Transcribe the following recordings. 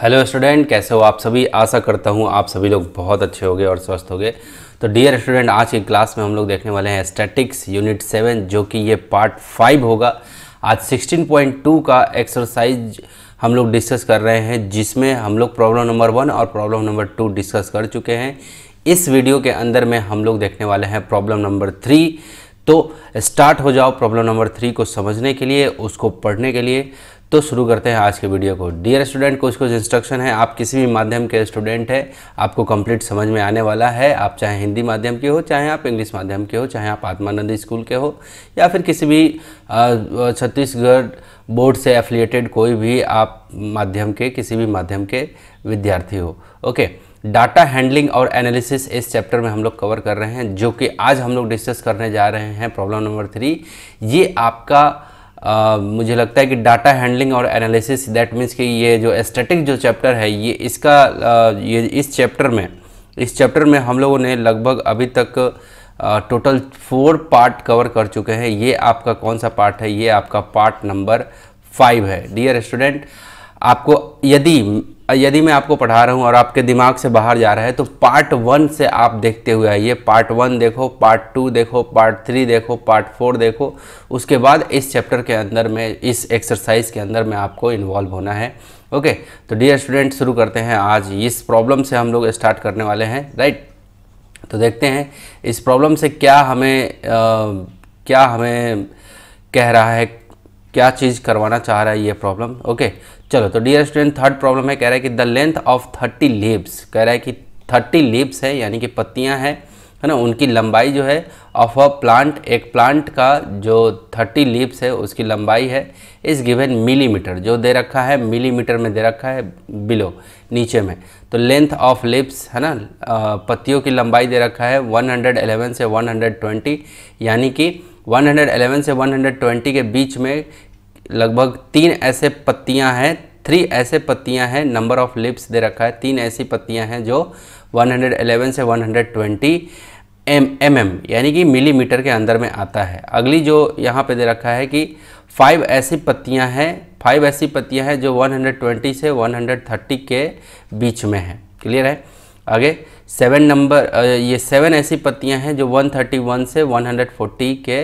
Hello student कैसे हो आप सभी आशा करता हूँ आप सभी लोग बहुत अच्छे होंगे और स्वस्थ होंगे तो डियर स्टूडेंट आज की क्लास में हम लोग देखने वाले हैं स्टैटिक्स यूनिट सेवन जो कि ये पार्ट फाइव होगा आज 16.2 का एक्सरसाइज हम लोग डिस्कस कर रहे हैं जिसमें हम लोग प्रॉब्लम नंबर वन और प्रॉब्लम नंबर टू डिस्कस कर चुके हैं इस वीडियो के अंदर में हम लोग देखने वाले हैं प्रॉब्लम नंबर थ्री तो स्टार्ट हो जाओ प्रॉब्लम नंबर थ्री को समझने के लिए उसको पढ़ने के लिए तो शुरू करते हैं आज के वीडियो को डियर स्टूडेंट कुछ कुछ इंस्ट्रक्शन है आप किसी भी माध्यम के स्टूडेंट हैं आपको कंप्लीट समझ में आने वाला है आप चाहे हिंदी माध्यम के हो चाहे आप इंग्लिश माध्यम के हो चाहे आप आत्मानंद स्कूल के हो या फिर किसी भी छत्तीसगढ़ बोर्ड से एफिलिएटेड कोई भी आप माध्यम के किसी भी माध्यम के विद्यार्थी हो ओके डाटा हैंडलिंग और एनालिसिस इस चैप्टर में हम लोग कवर कर रहे हैं जो कि आज हम लोग डिस्कस करने जा रहे हैं प्रॉब्लम नंबर थ्री ये आपका Uh, मुझे लगता है कि डाटा हैंडलिंग और एनालिसिस दैट मीन्स कि ये जो एस्टेटिक जो चैप्टर है ये इसका uh, ये इस चैप्टर में इस चैप्टर में हम लोगों ने लगभग अभी तक टोटल फोर पार्ट कवर कर चुके हैं ये आपका कौन सा पार्ट है ये आपका पार्ट नंबर फाइव है डियर स्टूडेंट आपको यदि यदि मैं आपको पढ़ा रहा हूँ और आपके दिमाग से बाहर जा रहा है तो पार्ट वन से आप देखते हुए आइए पार्ट वन देखो पार्ट टू देखो पार्ट थ्री देखो पार्ट फोर देखो उसके बाद इस चैप्टर के अंदर में इस एक्सरसाइज के अंदर में आपको इन्वॉल्व होना है ओके तो डियर स्टूडेंट शुरू करते हैं आज इस प्रॉब्लम से हम लोग स्टार्ट करने वाले हैं राइट तो देखते हैं इस प्रॉब्लम से क्या हमें आ, क्या हमें कह रहा है क्या चीज़ करवाना चाह रहा है ये प्रॉब्लम ओके चलो तो डियर स्टूडेंट थर्ड प्रॉब्लम है कह रहा है कि the length of thirty leaves कह रहा है कि थर्टी लिप्स है यानी कि पत्तियां हैं है ना उनकी लंबाई जो है ऑफ अ प्लांट एक प्लांट का जो थर्टी लिप्स है उसकी लंबाई है इस गिवन मिलीमीटर जो दे रखा है मिलीमीटर में दे रखा है बिलो नीचे में तो लेंथ ऑफ लिप्स है ना पत्तियों की लंबाई दे रखा है 111 से 120 यानी कि 111 से 120 के बीच में लगभग तीन ऐसे पत्तियां हैं थ्री ऐसे पत्तियां हैं नंबर ऑफ लिप्स दे रखा है तीन ऐसी पत्तियां हैं जो 111 से 120 एम एम एम यानी कि मिलीमीटर के अंदर में आता है अगली जो यहाँ पे दे रखा है कि फाइव ऐसी पत्तियाँ हैं फाइव ऐसी पत्तियाँ हैं जो 120 से 130 के बीच में है क्लियर है आगे सेवन नंबर ये सेवन ऐसी पत्तियाँ हैं जो 131 से 140 के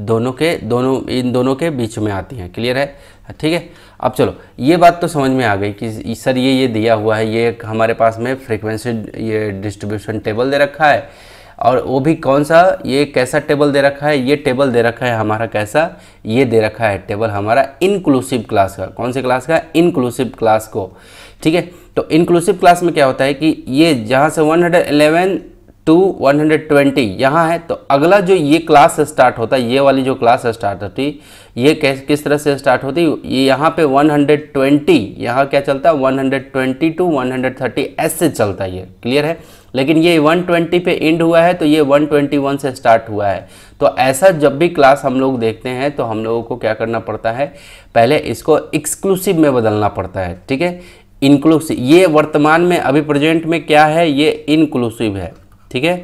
दोनों के दोनों इन दोनों के बीच में आती हैं क्लियर है ठीक है अब चलो ये बात तो समझ में आ गई कि सर ये ये दिया हुआ है ये हमारे पास में फ्रीक्वेंसी ये डिस्ट्रीब्यूशन टेबल दे रखा है और वो भी कौन सा ये कैसा टेबल दे रखा है ये टेबल दे रखा है हमारा कैसा ये दे रखा है टेबल हमारा इंक्लूसिव क्लास का कौन से क्लास का इंक्लूसिव क्लास को ठीक है तो इंक्लूसिव क्लास में क्या होता है कि ये जहाँ से 111 टू वन हंड्रेड ट्वेंटी यहाँ है तो अगला जो ये क्लास स्टार्ट होता है ये वाली जो क्लास स्टार्ट होती ये कैस किस तरह से स्टार्ट होती ये यहाँ पे वन हंड्रेड ट्वेंटी यहाँ क्या चलता है one hundred twenty to one hundred thirty ऐसे चलता है ये क्लियर है लेकिन ये 120 पे एंड हुआ है तो ये 121 से स्टार्ट हुआ है तो ऐसा जब भी क्लास हम लोग देखते हैं तो हम लोगों को क्या करना पड़ता है पहले इसको एक्सक्लूसिव में बदलना पड़ता है ठीक है इनक्लूसिव ये वर्तमान में अभी प्रेजेंट में क्या है ये इनक्लूसिव है ठीक है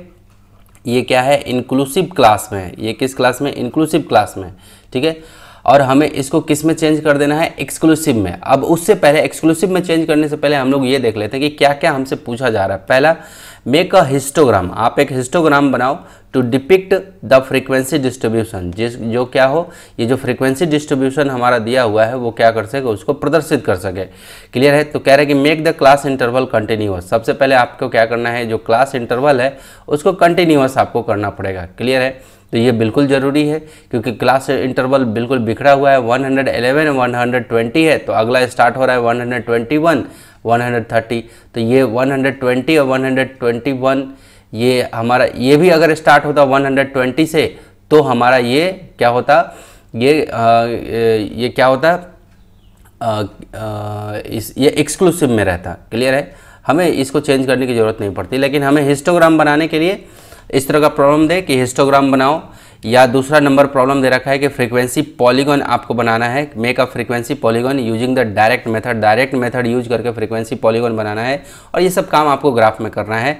ये क्या है इंक्लूसिव क्लास में है ये किस क्लास में इंक्लूसिव क्लास में ठीक है और हमें इसको किस में चेंज कर देना है एक्सक्लूसिव में अब उससे पहले एक्सक्लूसिव में चेंज करने से पहले हम लोग ये देख लेते हैं कि क्या क्या हमसे पूछा जा रहा है पहला मेक अ हिस्टोग्राम आप एक हिस्टोग्राम बनाओ to depict the frequency distribution जिस जो क्या हो ये जो फ्रीक्वेंसी डिस्ट्रीब्यूशन हमारा दिया हुआ है वो क्या कर सके उसको प्रदर्शित कर सके क्लियर है तो कह रहे हैं कि make the class interval continuous सबसे पहले आपको क्या करना है जो क्लास इंटरवल है उसको कंटिन्यूस आपको करना पड़ेगा क्लियर है तो ये बिल्कुल ज़रूरी है क्योंकि क्लास इंटरवल बिल्कुल बिखरा हुआ है 111 120 है तो अगला स्टार्ट हो रहा है 121 130 तो ये 120 और 121 ये हमारा ये भी अगर स्टार्ट होता 120 से तो हमारा ये क्या होता ये आ, ये क्या होता आ, आ, इस ये एक्सक्लूसिव में रहता क्लियर है हमें इसको चेंज करने की ज़रूरत नहीं पड़ती लेकिन हमें हिस्टोग्राम बनाने के लिए इस तरह का प्रॉब्लम दे कि हिस्टोग्राम बनाओ या दूसरा नंबर प्रॉब्लम दे रखा है कि फ्रीक्वेंसी पॉलीगॉन आपको बनाना है make a frequency polygon using the direct method direct method use करके फ्रीक्वेंसी पॉलीगॉन बनाना है और ये सब काम आपको ग्राफ में करना है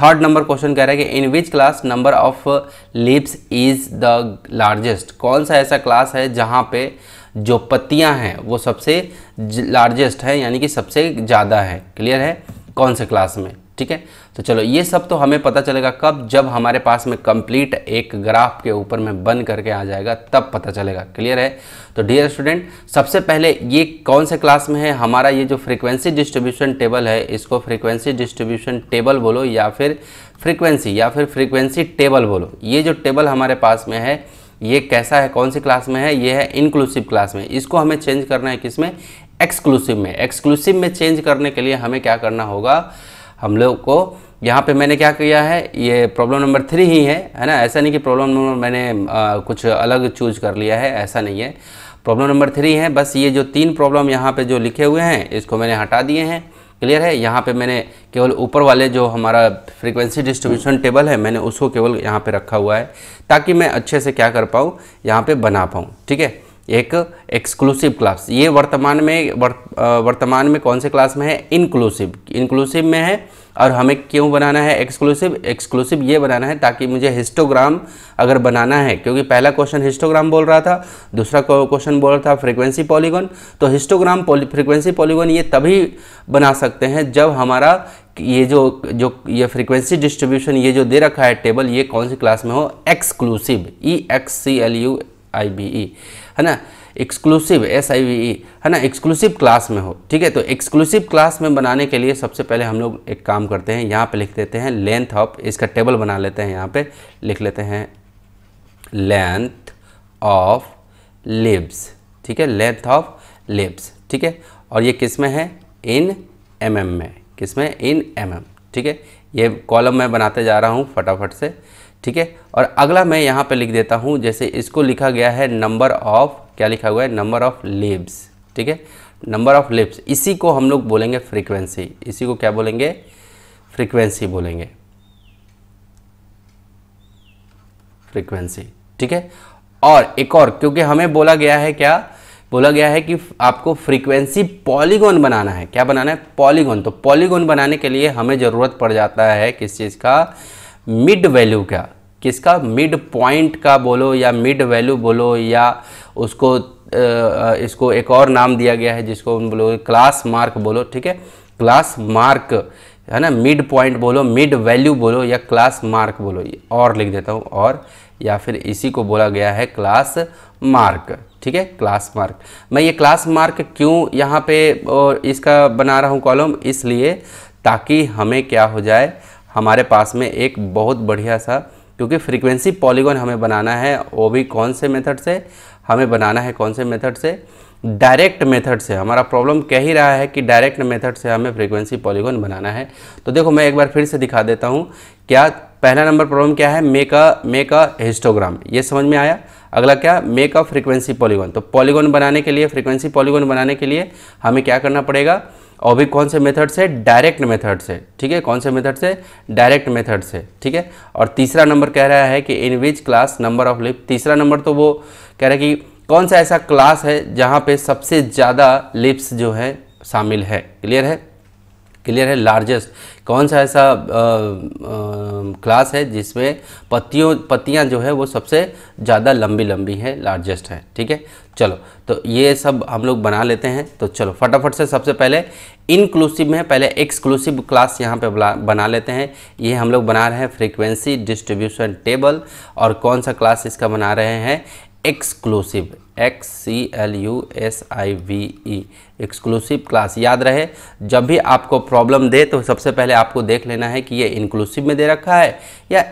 थर्ड नंबर क्वेश्चन कह रहा है कि in which class number of leaves is the largest कौन सा ऐसा क्लास है जहाँ पे जो पत्तियाँ हैं वो सबसे लार्जेस्ट है यानी कि सबसे ज़्यादा है क्लियर है कौन से क्लास में ठीक है तो चलो ये सब तो हमें पता चलेगा कब जब हमारे पास में कंप्लीट एक ग्राफ के ऊपर में बन करके आ जाएगा तब पता चलेगा क्लियर है तो डियर स्टूडेंट सबसे पहले ये कौन से क्लास में है हमारा ये जो फ्रीक्वेंसी डिस्ट्रीब्यूशन टेबल है इसको फ्रीक्वेंसी डिस्ट्रीब्यूशन टेबल बोलो या फिर फ्रीक्वेंसी या फिर फ्रीक्वेंसी टेबल बोलो ये जो टेबल हमारे पास में है ये कैसा है कौन सी क्लास में है ये है इंक्लूसिव क्लास में इसको हमें चेंज करना है किस में एक्सक्लूसिव में एक्सक्लूसिव में चेंज करने के लिए हमें क्या करना होगा हम लोग को यहाँ पे मैंने क्या किया है ये प्रॉब्लम नंबर थ्री ही है है ना ऐसा नहीं कि प्रॉब्लम नंबर मैंने आ, कुछ अलग चूज कर लिया है ऐसा नहीं है प्रॉब्लम नंबर थ्री है बस ये जो तीन प्रॉब्लम यहाँ पे जो लिखे हुए हैं इसको मैंने हटा दिए हैं क्लियर है यहाँ पे मैंने केवल ऊपर वाले जो हमारा फ्रिक्वेंसी डिस्ट्रीब्यूशन टेबल है मैंने उसको केवल यहाँ पर रखा हुआ है ताकि मैं अच्छे से क्या कर पाऊँ यहाँ पर बना पाऊँ ठीक है एक एक्सक्लूसिव क्लास ये वर्तमान में वर, वर्तमान में कौन से क्लास में है इंक्लूसिव इंक्लूसिव में है और हमें क्यों बनाना है एक्सक्लूसिव एक्सक्लूसिव ये बनाना है ताकि मुझे हिस्टोग्राम अगर बनाना है क्योंकि पहला क्वेश्चन हिस्टोग्राम बोल रहा था दूसरा क्वेश्चन बोल रहा था फ्रीक्वेंसी पॉलीगॉन तो हिस्टोग्राम पॉली फ्रिक्वेंसी पॉलीगॉन ये तभी बना सकते हैं जब हमारा ये जो जो ये फ्रीक्वेंसी डिस्ट्रीब्यूशन ये जो दे रखा है टेबल ये कौन सी क्लास में हो exclusive E X C L U I B E है ना exclusive S I V E है ना एक्सक्लूसिव क्लास में हो ठीक है तो एक्सक्लूसिव क्लास में बनाने के लिए सबसे पहले हम लोग एक काम करते हैं यहाँ पे लिख देते हैं लेंथ ऑफ इसका टेबल बना लेते हैं यहाँ पे लिख लेते हैं लेंथ ऑफ लिप्स ठीक है लेंथ ऑफ लिप्स ठीक है और ये किस में है इन एम mm में किस में इन एम mm, ठीक है ये कॉलम मैं बनाते जा रहा हूँ फटाफट से ठीक है और अगला मैं यहाँ पे लिख देता हूँ जैसे इसको लिखा गया है नंबर ऑफ क्या लिखा हुआ है नंबर ऑफ लिप्स ठीक है नंबर ऑफ लिप्स इसी को हम लोग बोलेंगे फ्रीक्वेंसी इसी को क्या बोलेंगे फ्रीक्वेंसी बोलेंगे फ्रीक्वेंसी ठीक है और एक और क्योंकि हमें बोला गया है क्या बोला गया है कि आपको फ्रीक्वेंसी पॉलीगॉन बनाना है क्या बनाना है पॉलीगॉन तो पॉलीगॉन बनाने के लिए हमें ज़रूरत पड़ जाता है किस चीज़ का मिड वैल्यू का किसका मिड पॉइंट का बोलो या मिड वैल्यू बोलो या उसको इसको एक और नाम दिया गया है जिसको बोलो क्लास मार्क बोलो ठीक है क्लास मार्क है ना मिड पॉइंट बोलो मिड वैल्यू बोलो या क्लास मार्क बोलो और लिख देता हूँ और या फिर इसी को बोला गया है क्लास मार्क ठीक है क्लास मार्क मैं ये क्लास मार्क क्यों यहाँ पे और इसका बना रहा हूँ कॉलम इसलिए ताकि हमें क्या हो जाए हमारे पास में एक बहुत बढ़िया सा क्योंकि फ्रीक्वेंसी पॉलीगोन हमें बनाना है वो भी कौन से मेथड से हमें बनाना है कौन से मेथड से डायरेक्ट मेथड से हमारा प्रॉब्लम कह ही रहा है कि डायरेक्ट मेथड से हमें फ्रीक्वेंसी पॉलीगोन बनाना है तो देखो मैं एक बार फिर से दिखा देता हूँ क्या पहला नंबर प्रॉब्लम क्या है make a make a histogram ये समझ में आया अगला क्या मेक अ फ्रीक्वेंसी पॉलीगोन तो पॉलीगोन बनाने के लिए फ्रीक्वेंसी पॉलीगोन बनाने के लिए हमें क्या करना पड़ेगा और भी कौन से मेथड से डायरेक्ट मेथड से ठीक है कौन से मेथड से डायरेक्ट मेथड से ठीक है और तीसरा नंबर कह रहा है कि in which class number of leaf तीसरा नंबर तो वो कह रहा है कि कौन सा ऐसा क्लास है जहाँ पे सबसे ज़्यादा लिप्स जो है शामिल है क्लियर है क्लियर है लार्जेस्ट कौन सा ऐसा क्लास है जिसमें पत्तियों पत्तियां जो है वो सबसे ज़्यादा लंबी लंबी है लार्जेस्ट है ठीक है चलो तो ये सब हम लोग बना लेते हैं तो चलो फटाफट से सबसे पहले इनक्लूसिव में पहले एक्सक्लूसिव क्लास यहाँ पे बना लेते हैं ये हम लोग बना रहे हैं फ्रीक्वेंसी डिस्ट्रीब्यूशन टेबल और कौन सा क्लास इसका बना रहे हैं exclusive X C L U S I V E exclusive class याद रहे जब भी आपको प्रॉब्लम दे तो सबसे पहले आपको देख लेना है कि ये इंक्लूसिव में दे रखा है या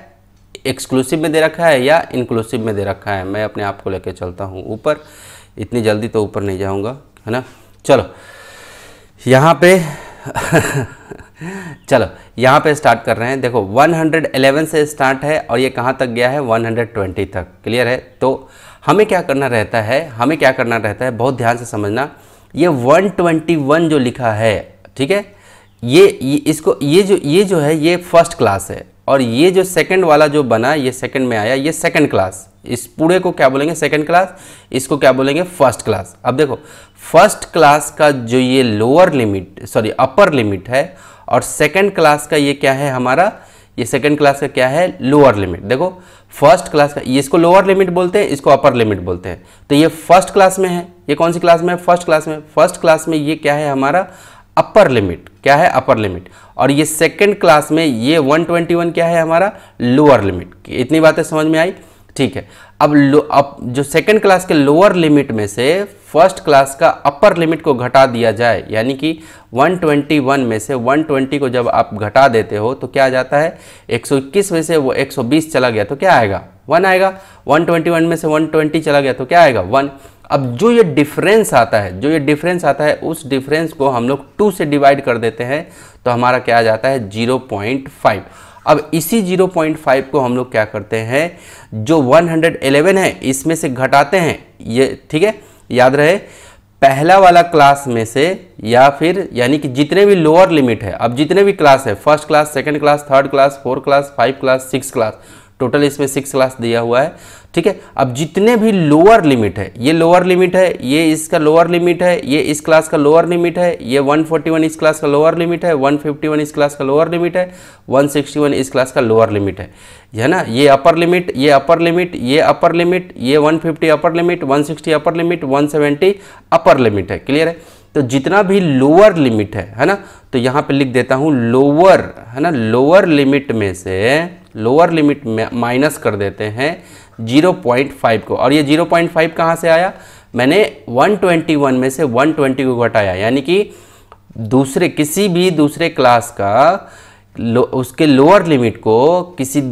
एक्सक्लूसिव में दे रखा है या इंक्लूसिव में दे रखा है मैं अपने आप को लेकर चलता हूँ ऊपर इतनी जल्दी तो ऊपर नहीं जाऊँगा है ना चलो यहाँ पे चलो यहाँ पे स्टार्ट कर रहे हैं देखो 111 से स्टार्ट है और ये कहाँ तक गया है 120 तक क्लियर है तो हमें क्या करना रहता है हमें क्या करना रहता है बहुत ध्यान से समझना ये 121 जो लिखा है ठीक है ये, ये इसको ये जो ये जो है ये फर्स्ट क्लास है और ये जो सेकंड वाला जो बना ये सेकंड में आया ये सेकंड क्लास इस पूरे को क्या बोलेंगे सेकंड क्लास इसको क्या बोलेंगे फर्स्ट क्लास अब देखो फर्स्ट क्लास का जो ये lower limit sorry upper limit है और सेकंड क्लास का ये क्या है हमारा ये सेकंड क्लास का क्या है लोअर लिमिट देखो फर्स्ट क्लास का ये इसको लोअर लिमिट बोलते हैं इसको अपर लिमिट बोलते हैं तो ये फर्स्ट क्लास में है ये कौन सी क्लास में है फर्स्ट क्लास में फर्स्ट क्लास में ये क्या है हमारा अपर लिमिट क्या है अपर लिमिट और ये सेकंड क्लास में ये 121 क्या है हमारा लोअर लिमिट इतनी बातें समझ में आई ठीक है अब लो अब जो सेकंड क्लास के लोअर लिमिट में से फर्स्ट क्लास का अपर लिमिट को घटा दिया जाए यानी कि 121 में से 120 को जब आप घटा देते हो तो क्या आ जाता है 121 में से वो 120 चला गया तो क्या आएगा वन आएगा 121 में से 120 चला गया तो क्या आएगा वन अब जो ये डिफरेंस आता है जो ये डिफरेंस आता है उस डिफरेंस को हम लोग टू से डिवाइड कर देते हैं तो हमारा क्या आ जाता है जीरो पॉइंट फाइव अब इसी 0.5 को हम लोग क्या करते हैं जो 111 है इसमें से घटाते हैं ये ठीक है याद रहे पहला वाला क्लास में से या फिर यानी कि जितने भी लोअर लिमिट है अब जितने भी क्लास है first class second class third class fourth class five class six class total इसमें सिक्स क्लास दिया हुआ है ठीक है अब जितने भी लोअर लिमिट है ये लोअर लिमिट है ये इसका लोअर लिमिट है ये इस क्लास का लोअर लिमिट है ये 141 इस क्लास का लोअर लिमिट है 151 इस क्लास का लोअर लिमिट है 161 इस क्लास का लोअर लिमिट है है ना ये अपर लिमिट ये अपर लिमिट ये अपर लिमिट ये 150 upper limit 160 upper limit 170 upper limit है क्लियर है तो जितना भी लोअर लिमिट है है ना तो यहाँ पे लिख देता हूँ लोअर है ना लोअर लिमिट में से लोअर लिमिट में माइनस कर देते हैं 0.5 को और ये 0.5 पॉइंट कहाँ से आया मैंने 121 में से 120 को घटाया यानी कि दूसरे किसी भी दूसरे क्लास का लो, उसके लोअर लिमिट को किसी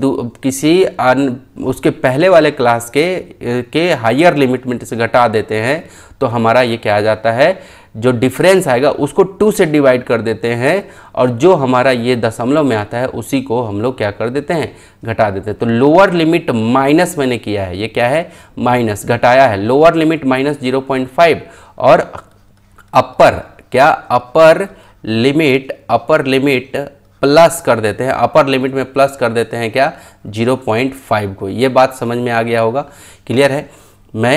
किसी अन, उसके पहले वाले क्लास के के हायर लिमिट में से घटा देते हैं तो हमारा ये क्या आ जाता है जो डिफरेंस आएगा उसको टू से डिवाइड कर देते हैं और जो हमारा ये दशमलव में आता है उसी को हम लोग क्या कर देते हैं घटा देते हैं तो लोअर लिमिट माइनस मैंने किया है ये क्या है माइनस घटाया है lower limit minus zero point five और अपर क्या upper limit upper limit plus कर देते हैं अपर लिमिट में प्लस कर देते हैं क्या फाइव को ये बात समझ में आ गया होगा क्लियर है मैं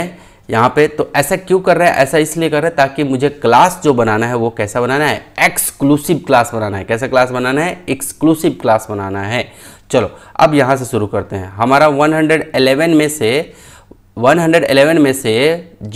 यहाँ पे तो ऐसा क्यों कर रहा है ऐसा इसलिए कर रहा है ताकि मुझे क्लास जो बनाना है वो कैसा बनाना है एक्सक्लूसिव क्लास बनाना है कैसा क्लास बनाना है एक्सक्लूसिव क्लास बनाना है चलो अब यहाँ से शुरू करते हैं हमारा 111 में से 111 में से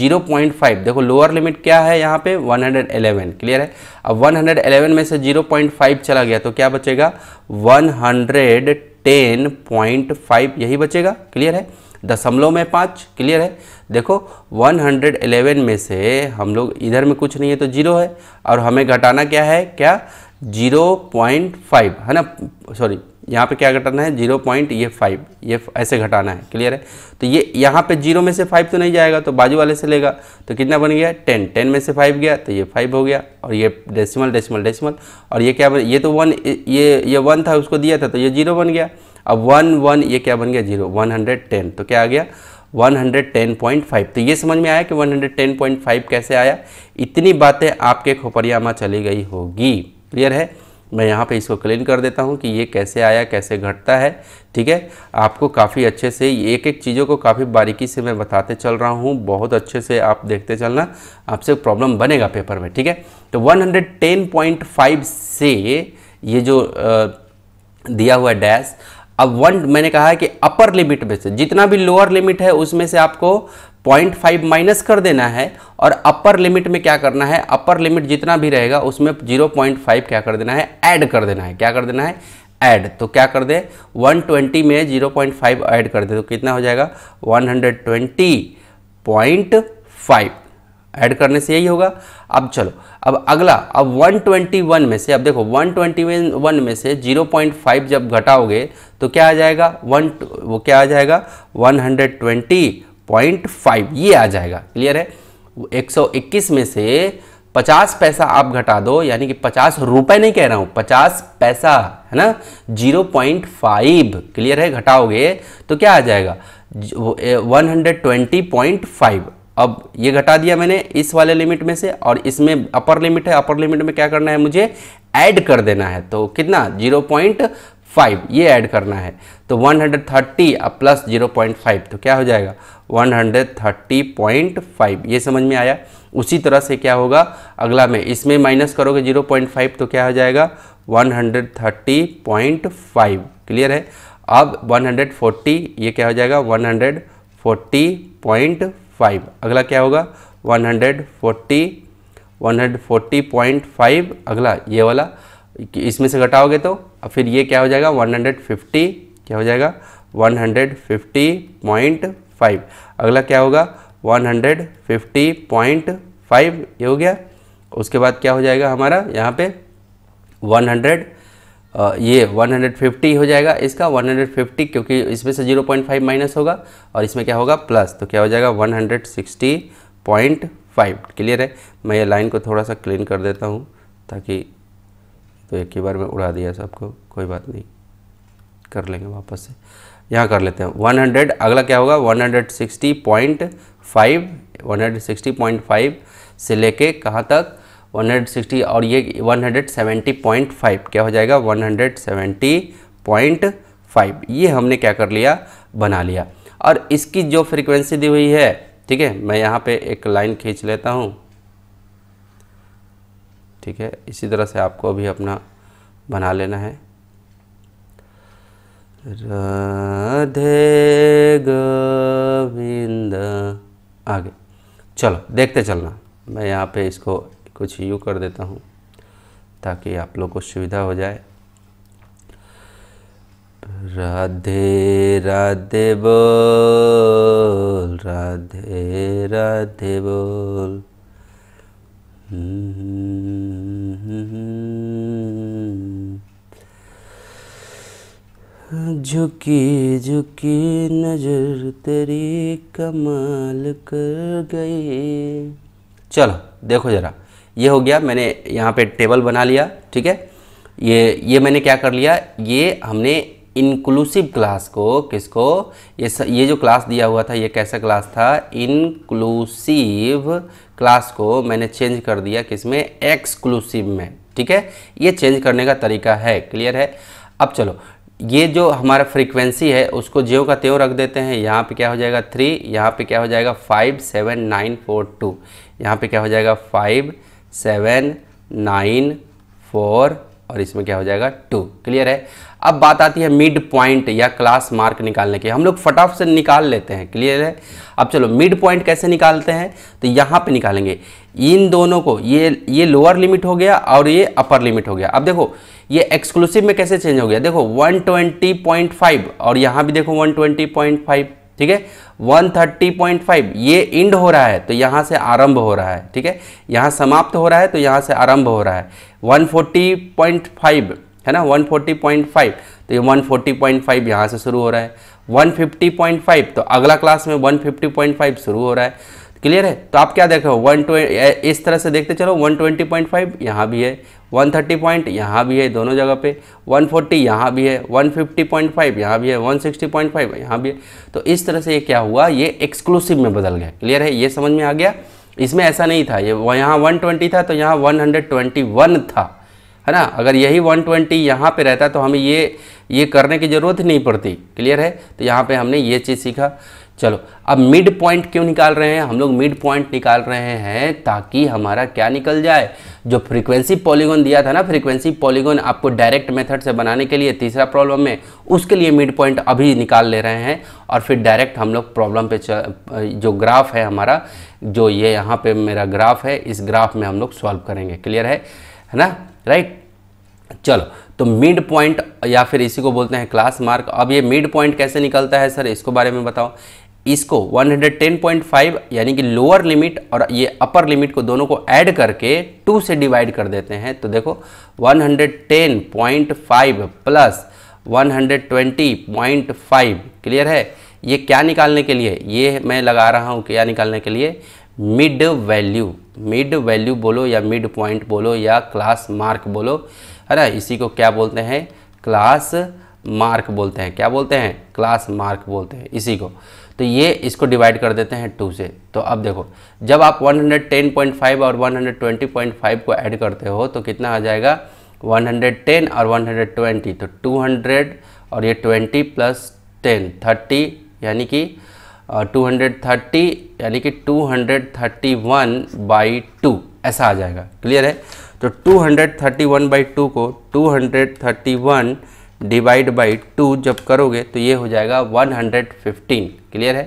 0.5 देखो लोअर लिमिट क्या है यहाँ पे 111 क्लियर है अब 111 में से 0.5 चला गया तो क्या बचेगा 110.5 यही बचेगा क्लियर है दशमलव में पाँच क्लियर है देखो 111 में से हम लोग इधर में कुछ नहीं है तो जीरो है और हमें घटाना क्या है क्या 0.5 है ना सॉरी यहाँ पे क्या घटाना है जीरो पॉइंट ये फाइव ये ऐसे घटाना है क्लियर है तो ये यहाँ पे जीरो में से फाइव तो नहीं जाएगा तो बाजू वाले से लेगा तो कितना बन गया टेन टेन में से फाइव गया तो ये फाइव हो गया और ये डेसिमल डेसिमल डेसिमल और ये क्या बन ये तो वन ये ये वन था उसको दिया था तो ये जीरो बन गया अब वन वन ये क्या बन गया जीरो वन हंड्रेड टेन तो क्या आ गया one hundred ten point five तो ये समझ में आया कि one hundred ten point five कैसे आया इतनी बातें आपके खोपरिया में चली गई होगी क्लियर है मैं यहाँ पे इसको क्लीन कर देता हूँ कि ये कैसे आया कैसे घटता है ठीक है आपको काफ़ी अच्छे से एक एक चीज़ों को काफ़ी बारीकी से मैं बताते चल रहा हूँ बहुत अच्छे से आप देखते चलना आपसे प्रॉब्लम बनेगा पेपर में ठीक है तो 110.5 से ये जो आ, दिया हुआ डैश अब वन मैंने कहा है कि अपर लिमिट में से जितना भी लोअर लिमिट है उसमें से आपको पॉइंट फाइव माइनस कर देना है और अपर लिमिट में क्या करना है अपर लिमिट जितना भी रहेगा उसमें जीरो पॉइंट फाइव क्या कर देना है ऐड कर देना है क्या कर देना है ऐड तो क्या कर दे 120 में 0.5 ऐड कर दे तो कितना हो जाएगा 120.5 ऐड करने से यही होगा अब चलो अब अगला अब 121 में से अब देखो 121 में से 0.5 जब घटाओगे तो क्या आ जाएगा वन वो क्या आ जाएगा 120.5 ये आ जाएगा क्लियर है 121 में से 50 पैसा आप घटा दो यानी कि 50 रुपए नहीं कह रहा हूँ 50 पैसा है ना 0.5 क्लियर है घटाओगे तो क्या आ जाएगा 120.5 अब ये घटा दिया मैंने इस वाले लिमिट में से और इसमें अपर लिमिट है अपर लिमिट में क्या करना है मुझे ऐड कर देना है तो कितना जीरो पॉइंट फाइव ये ऐड करना है तो 130 प्लस फाइव तो क्या हो जाएगा 130.5 ये समझ में आया उसी तरह से क्या होगा अगला में इसमें माइनस करोगे 0.5 तो क्या हो जाएगा 130.5 क्लियर है अब 140 ये क्या हो जाएगा 140.5 फाइव अगला क्या होगा one hundred forty one hundred forty point five अगला ये वाला इसमें से घटाओगे तो अब फिर ये क्या हो जाएगा वन हंड्रेड फिफ्टी क्या हो जाएगा one hundred fifty point five अगला क्या होगा one hundred fifty point five ये हो गया उसके बाद क्या हो जाएगा हमारा यहाँ पे वन हंड्रेड ये 150 हो जाएगा इसका 150 क्योंकि इसमें से 0.5 माइनस होगा और इसमें क्या होगा प्लस तो क्या हो जाएगा 160.5 क्लियर है मैं ये लाइन को थोड़ा सा क्लीन कर देता हूँ ताकि तो एक ही बार में उड़ा दिया सबको कोई बात नहीं कर लेंगे वापस से यहाँ कर लेते हैं 100 अगला क्या होगा 160.5 160.5 से लेके कहाँ तक 160 और ये 170.5 क्या हो जाएगा 170.5 ये हमने क्या कर लिया बना लिया और इसकी जो फ्रीक्वेंसी दी हुई है ठीक है मैं यहाँ पे एक लाइन खींच लेता हूँ ठीक है इसी तरह से आपको भी अपना बना लेना है राधे गोविंद आगे चलो देखते चलना मैं यहाँ पे इसको कुछ यू कर देता हूँ ताकि आप लोग को सुविधा हो जाए राधे राधे बोल राधे राधे बोल झुकी झुकी नजर तेरी कमाल कर गई चलो देखो जरा ये हो गया मैंने यहाँ पे टेबल बना लिया ठीक है ये ये मैंने क्या कर लिया ये हमने इनक्लूसिव क्लास को किसको ये स, ये जो क्लास दिया हुआ था ये कैसा क्लास था इनक्लूसिव क्लास को मैंने चेंज कर दिया किस में एक्सक्लूसिव में ठीक है ये चेंज करने का तरीका है क्लियर है अब चलो ये जो हमारा फ्रीक्वेंसी है उसको जियो का त्यों रख देते हैं यहाँ पे क्या हो जाएगा थ्री यहाँ पे क्या हो जाएगा five seven nine four two यहाँ पे क्या हो जाएगा फाइव सेवन नाइन फोर और इसमें क्या हो जाएगा टू क्लियर है अब बात आती है मिड पॉइंट या क्लास मार्क निकालने की हम लोग फटाफट से निकाल लेते हैं क्लियर है अब चलो मिड पॉइंट कैसे निकालते हैं तो यहाँ पे निकालेंगे इन दोनों को ये ये लोअर लिमिट हो गया और ये अपर लिमिट हो गया अब देखो ये एक्सक्लूसिव में कैसे चेंज हो गया देखो 120.5 और यहाँ भी देखो 120.5 ठीक है 130.5 ये इंड हो रहा है तो यहाँ से आरंभ हो रहा है ठीक है यहाँ समाप्त हो रहा है तो यहाँ से आरंभ हो रहा है 140.5 है ना 140.5 तो ये 140.5 यहाँ से शुरू हो रहा है 150.5 तो अगला क्लास में 150.5 शुरू हो रहा है क्लियर है तो आप क्या देखो वन इस तरह से देखते चलो 120.5 यहाँ भी है वन थर्टी पॉइंट यहाँ भी है दोनों जगह पे वन फोर्टी यहाँ भी है वन फिफ्टी पॉइंट फाइव यहाँ भी है वन सिक्सटी पॉइंट फाइव यहाँ भी है तो इस तरह से ये क्या हुआ ये एक्सक्लूसिव में बदल गया क्लियर है ये समझ में आ गया इसमें ऐसा नहीं था ये यहाँ वन ट्वेंटी था तो यहाँ वन हंड्रेड ट्वेंटी वन था है ना अगर यही 120 ट्वेंटी यहाँ पर रहता तो हमें ये ये करने की ज़रूरत नहीं पड़ती क्लियर है तो यहाँ पे हमने ये चीज़ सीखा चलो अब मिड पॉइंट क्यों निकाल रहे हैं हम लोग मिड पॉइंट निकाल रहे हैं ताकि हमारा क्या निकल जाए जो फ्रीक्वेंसी पॉलीगोन दिया था ना फ्रीक्वेंसी पॉलीगोन आपको डायरेक्ट मेथड से बनाने के लिए तीसरा प्रॉब्लम में उसके लिए मिड पॉइंट अभी निकाल ले रहे हैं और फिर डायरेक्ट हम लोग प्रॉब्लम पे जो ग्राफ है हमारा जो ये यहाँ पे मेरा ग्राफ है इस ग्राफ में हम लोग सॉल्व करेंगे क्लियर है है ना राइट चलो तो मिड पॉइंट या फिर इसी को बोलते हैं क्लास मार्क अब ये मिड पॉइंट कैसे निकलता है सर इसको बारे में बताओ इसको 110.5 यानी कि लोअर लिमिट और ये अपर लिमिट को दोनों को ऐड करके 2 से डिवाइड कर देते हैं तो देखो 110.5 प्लस 120.5 क्लियर है ये क्या निकालने के लिए ये मैं लगा रहा हूँ क्या निकालने के लिए मिड वैल्यू मिड वैल्यू बोलो या मिड पॉइंट बोलो या क्लास मार्क बोलो है ना इसी को क्या बोलते हैं क्लास मार्क बोलते हैं क्या बोलते हैं क्लास मार्क बोलते हैं इसी को तो ये इसको डिवाइड कर देते हैं टू से तो अब देखो जब आप 110.5 और 120.5 को ऐड करते हो तो कितना आ जाएगा 110 और 120 तो 200 और ये 20 प्लस 10 30 यानी कि टू हंड्रेड थर्टी यानी कि two hundred thirty one by two ऐसा आ जाएगा क्लियर है तो two hundred thirty one by two को two hundred thirty one divide by two जब करोगे तो ये हो जाएगा 115 क्लियर है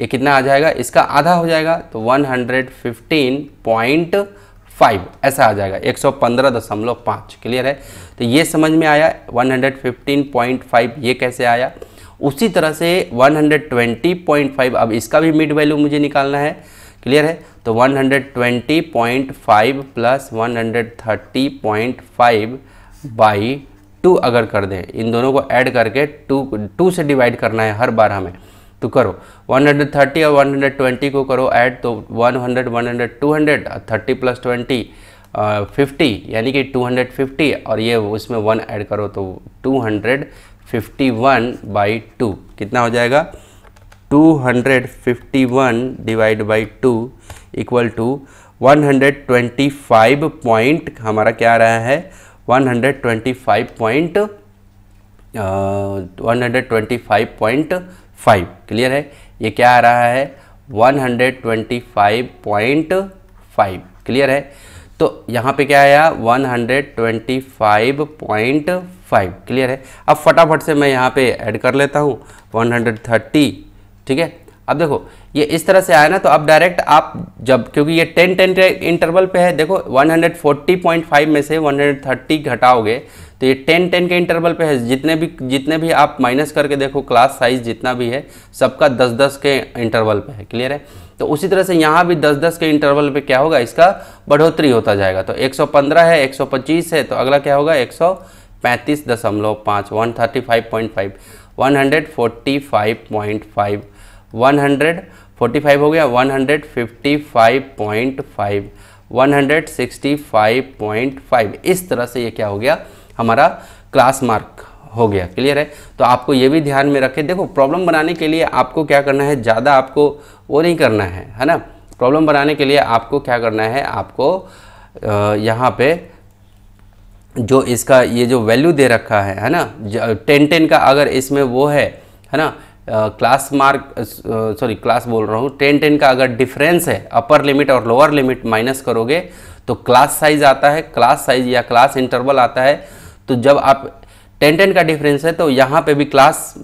ये कितना आ जाएगा इसका आधा हो जाएगा तो 115.5 ऐसा आ जाएगा 115.5 क्लियर है तो ये समझ में आया 115.5 ये कैसे आया उसी तरह से 120.5 अब इसका भी मिड वैल्यू मुझे निकालना है क्लियर है तो 120.5 प्लस 130.5 बाई टू अगर कर दें इन दोनों को ऐड करके टू टू से डिवाइड करना है हर बार हमें तो करो 130 और 120 को करो ऐड तो 100 100 200 30 प्लस ट्वेंटी फिफ्टी यानी कि 250 और ये उसमें वन ऐड करो तो 251 हंड्रेड बाई टू कितना हो जाएगा 251 divide by two equal to 125 point हमारा क्या आ रहा है 125.5 one hundred twenty five point five clear है ये क्या आ रहा है one hundred twenty five point five clear है तो यहाँ पे क्या आया one hundred twenty five point five clear है अब फटाफट से मैं यहाँ पे ऐड कर लेता हूँ वन हंड्रेड थर्टी ठीक है अब देखो ये इस तरह से आया ना तो अब डायरेक्ट आप जब क्योंकि ये टेन टेन इंटरवल पे है देखो 140.5 में से 130 घटाओगे तो ये टेन टेन के इंटरवल पे है जितने भी जितने भी आप माइनस करके देखो क्लास साइज जितना भी है सबका दस दस के इंटरवल पे है क्लियर है तो उसी तरह से यहाँ भी 10-10 के इंटरवल पे क्या होगा इसका बढ़ोतरी होता जाएगा तो एक है एक है तो अगला क्या होगा एक सौ पैंतीस दशमलव पाँच one thirty five point five one hundred forty five point five 145 हो गया 155.5 165.5 इस तरह से ये क्या हो गया हमारा क्लास मार्क हो गया क्लियर है तो आपको ये भी ध्यान में रखें देखो प्रॉब्लम बनाने के लिए आपको क्या करना है ज़्यादा आपको वो नहीं करना है है ना प्रॉब्लम बनाने के लिए आपको क्या करना है आपको यहाँ पे जो इसका ये जो वैल्यू दे रखा है है ना टेन टेन का अगर इसमें वो है है ना क्लास मार्क सॉरी क्लास बोल रहा हूँ टेन टेन का अगर डिफरेंस है अपर लिमिट और लोअर लिमिट माइनस करोगे तो क्लास साइज आता है क्लास साइज या क्लास इंटरवल आता है तो जब आप टेन टेन का डिफरेंस है तो यहाँ पे भी क्लास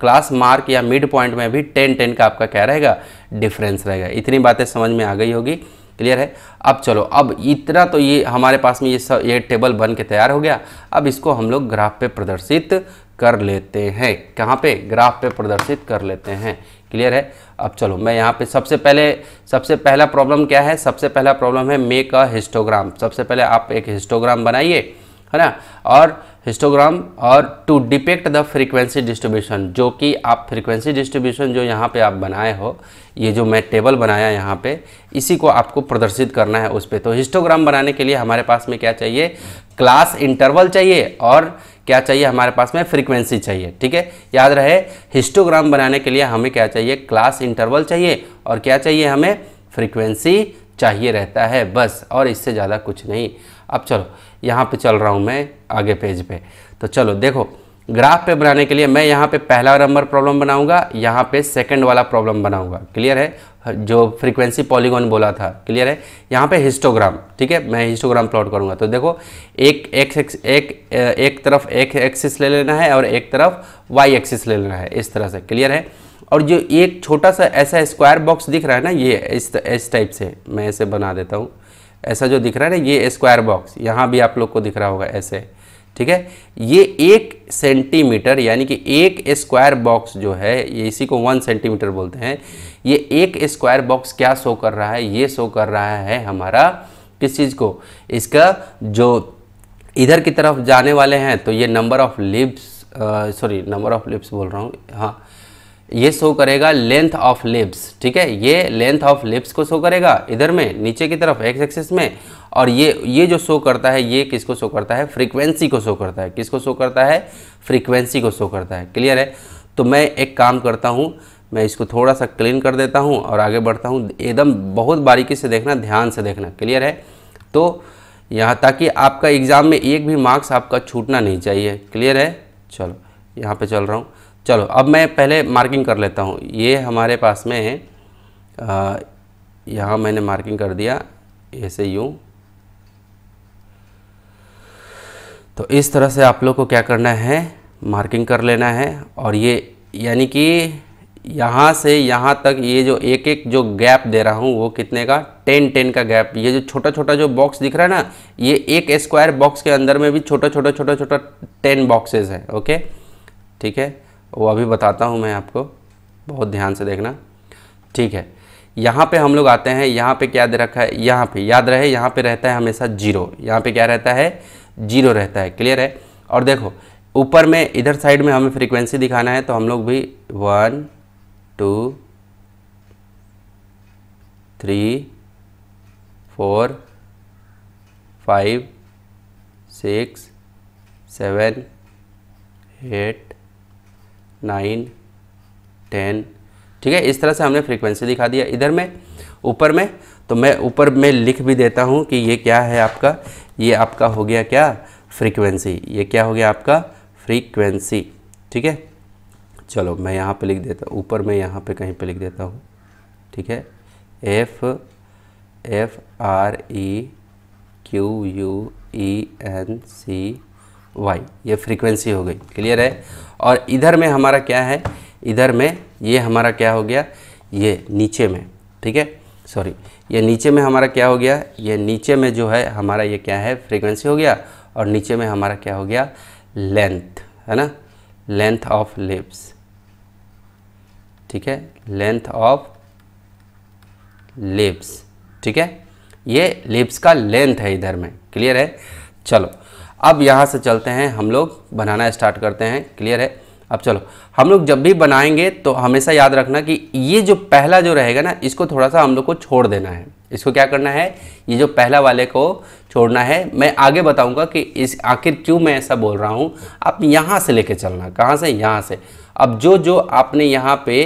क्लास मार्क या मिड पॉइंट में भी टेन टेन का आपका क्या रहेगा डिफरेंस रहेगा इतनी बातें समझ में आ गई होगी क्लियर है अब चलो अब इतना तो ये हमारे पास में ये सब ये टेबल बन के तैयार हो गया अब इसको हम लोग ग्राफ पे प्रदर्शित कर लेते हैं कहाँ पे ग्राफ पे प्रदर्शित कर लेते हैं क्लियर है अब चलो मैं यहाँ पे सबसे पहले सबसे पहला प्रॉब्लम क्या है सबसे पहला प्रॉब्लम है मेक अ हिस्टोग्राम सबसे पहले आप एक हिस्टोग्राम बनाइए है ना और हिस्टोग्राम और to depict the frequency distribution जो कि आप फ्रीक्वेंसी डिस्ट्रीब्यूशन जो यहाँ पे आप बनाए हो ये जो मैं टेबल बनाया यहाँ पे इसी को आपको प्रदर्शित करना है उस पर तो हिस्टोग्राम बनाने के लिए हमारे पास में क्या चाहिए क्लास इंटरवल चाहिए और क्या चाहिए हमारे पास में फ्रीक्वेंसी चाहिए ठीक है याद रहे हिस्टोग्राम बनाने के लिए हमें क्या चाहिए क्लास इंटरवल चाहिए और क्या चाहिए हमें फ्रीक्वेंसी चाहिए रहता है बस और इससे ज़्यादा कुछ नहीं अब चलो यहाँ पे चल रहा हूँ मैं आगे पेज पे तो चलो देखो ग्राफ पे बनाने के लिए मैं यहाँ पे पहला नंबर प्रॉब्लम बनाऊंगा यहाँ पे सेकंड वाला प्रॉब्लम बनाऊंगा क्लियर है जो फ्रीक्वेंसी पॉलीगॉन बोला था क्लियर है यहाँ पे हिस्टोग्राम ठीक है मैं हिस्टोग्राम प्लॉट करूँगा तो देखो एक एक्स एक, एक एक तरफ एक एक्सिस ले लेना है और एक तरफ वाई एक्सिस ले लेना है इस तरह से क्लियर है और जो एक छोटा सा ऐसा स्क्वायर बॉक्स दिख रहा है ना ये इस इस टाइप से मैं ऐसे बना देता हूँ ऐसा जो दिख रहा है ना ये स्क्वायर बॉक्स यहाँ भी आप लोग को दिख रहा होगा ऐसे ठीक है ये एक सेंटीमीटर यानी कि एक स्क्वायर बॉक्स जो है ये इसी को वन सेंटीमीटर बोलते हैं ये एक स्क्वायर बॉक्स क्या शो कर रहा है ये शो कर रहा है हमारा किस चीज़ को इसका जो इधर की तरफ जाने वाले हैं तो ये number of leaves sorry number of leaves बोल रहा हूँ हाँ ये शो करेगा लेंथ ऑफ लिप्स ठीक है ये लेंथ ऑफ लिप्स को शो करेगा इधर में नीचे की तरफ एक्स एक्सेस में और ये ये जो शो करता है ये किसको शो करता है फ्रीक्वेंसी को शो करता है किसको शो करता है फ्रीक्वेंसी को शो करता है क्लियर है तो मैं एक काम करता हूँ मैं इसको थोड़ा सा क्लीन कर देता हूँ और आगे बढ़ता हूँ एकदम बहुत बारीकी से देखना ध्यान से देखना क्लियर है तो यहाँ ताकि आपका एग्ज़ाम में एक भी मार्क्स आपका छूटना नहीं चाहिए क्लियर है चलो यहाँ पर चल रहा हूँ चलो अब मैं पहले मार्किंग कर लेता हूँ ये हमारे पास में है यहाँ मैंने मार्किंग कर दिया ऐसे यूँ तो इस तरह से आप लोग को क्या करना है मार्किंग कर लेना है और ये यानी कि यहाँ से यहाँ तक ये जो एक एक जो गैप दे रहा हूँ वो कितने का टेन टेन का गैप ये जो छोटा छोटा जो बॉक्स दिख रहा है ना ये एक स्क्वायर बॉक्स के अंदर में भी छोटा छोटा छोटा छोटा टेन बॉक्सेस है ओके ठीक है वो अभी बताता हूँ मैं आपको बहुत ध्यान से देखना ठीक है यहाँ पे हम लोग आते हैं यहाँ पे क्या दे रखा है यहाँ पे याद रहे यहाँ पे रहता है हमेशा जीरो यहाँ पे क्या रहता है जीरो रहता है क्लियर है और देखो ऊपर में इधर साइड में हमें फ्रीक्वेंसी दिखाना है तो हम लोग भी one two three four five six seven eight nine ten ठीक है इस तरह से हमने फ्रीक्वेंसी दिखा दिया इधर में ऊपर में तो मैं ऊपर में लिख भी देता हूँ कि ये क्या है आपका ये आपका हो गया क्या फ्रीक्वेंसी ये क्या हो गया आपका फ्रीक्वेंसी ठीक है चलो मैं यहाँ पे लिख देता हूँ ऊपर में यहाँ पे कहीं पे लिख देता हूँ ठीक है F F R E Q U E N C Y ये फ्रीक्वेंसी हो गई क्लियर है और इधर में हमारा क्या है इधर में ये हमारा क्या हो गया ये नीचे में ठीक है सॉरी ये नीचे में हमारा क्या हो गया ये नीचे में जो है हमारा ये क्या है फ्रीक्वेंसी हो गया और नीचे में हमारा क्या हो गया लेंथ है ना लेंथ ऑफ लिप्स ठीक है लेंथ ऑफ लिप्स ठीक है ये लिप्स का लेंथ है इधर में क्लियर है चलो अब यहाँ से चलते हैं हम लोग बनाना स्टार्ट करते हैं क्लियर है अब चलो हम लोग जब भी बनाएंगे तो हमेशा याद रखना कि ये जो पहला जो रहेगा ना इसको थोड़ा सा हम लोग को छोड़ देना है इसको क्या करना है ये जो पहला वाले को छोड़ना है मैं आगे बताऊंगा कि इस आखिर क्यों मैं ऐसा बोल रहा हूँ आप यहाँ से लेके चलना कहाँ से यहाँ से अब जो जो आपने यहाँ पे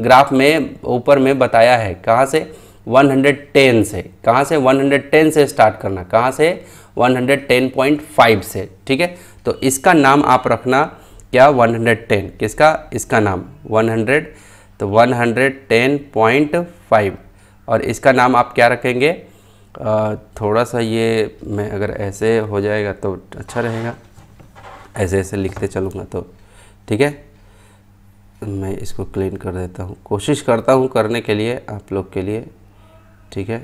ग्राफ में ऊपर में बताया है कहाँ से 110 से कहाँ से 110 से स्टार्ट करना कहाँ से 110.5 से ठीक है तो इसका नाम आप रखना क्या 110 किसका इसका नाम 100 तो 110.5 और इसका नाम आप क्या रखेंगे आ, थोड़ा सा ये मैं अगर ऐसे हो जाएगा तो अच्छा रहेगा ऐसे ऐसे लिखते चलूँगा तो ठीक है मैं इसको क्लीन कर देता हूँ कोशिश करता हूँ करने के लिए आप लोग के लिए ठीक है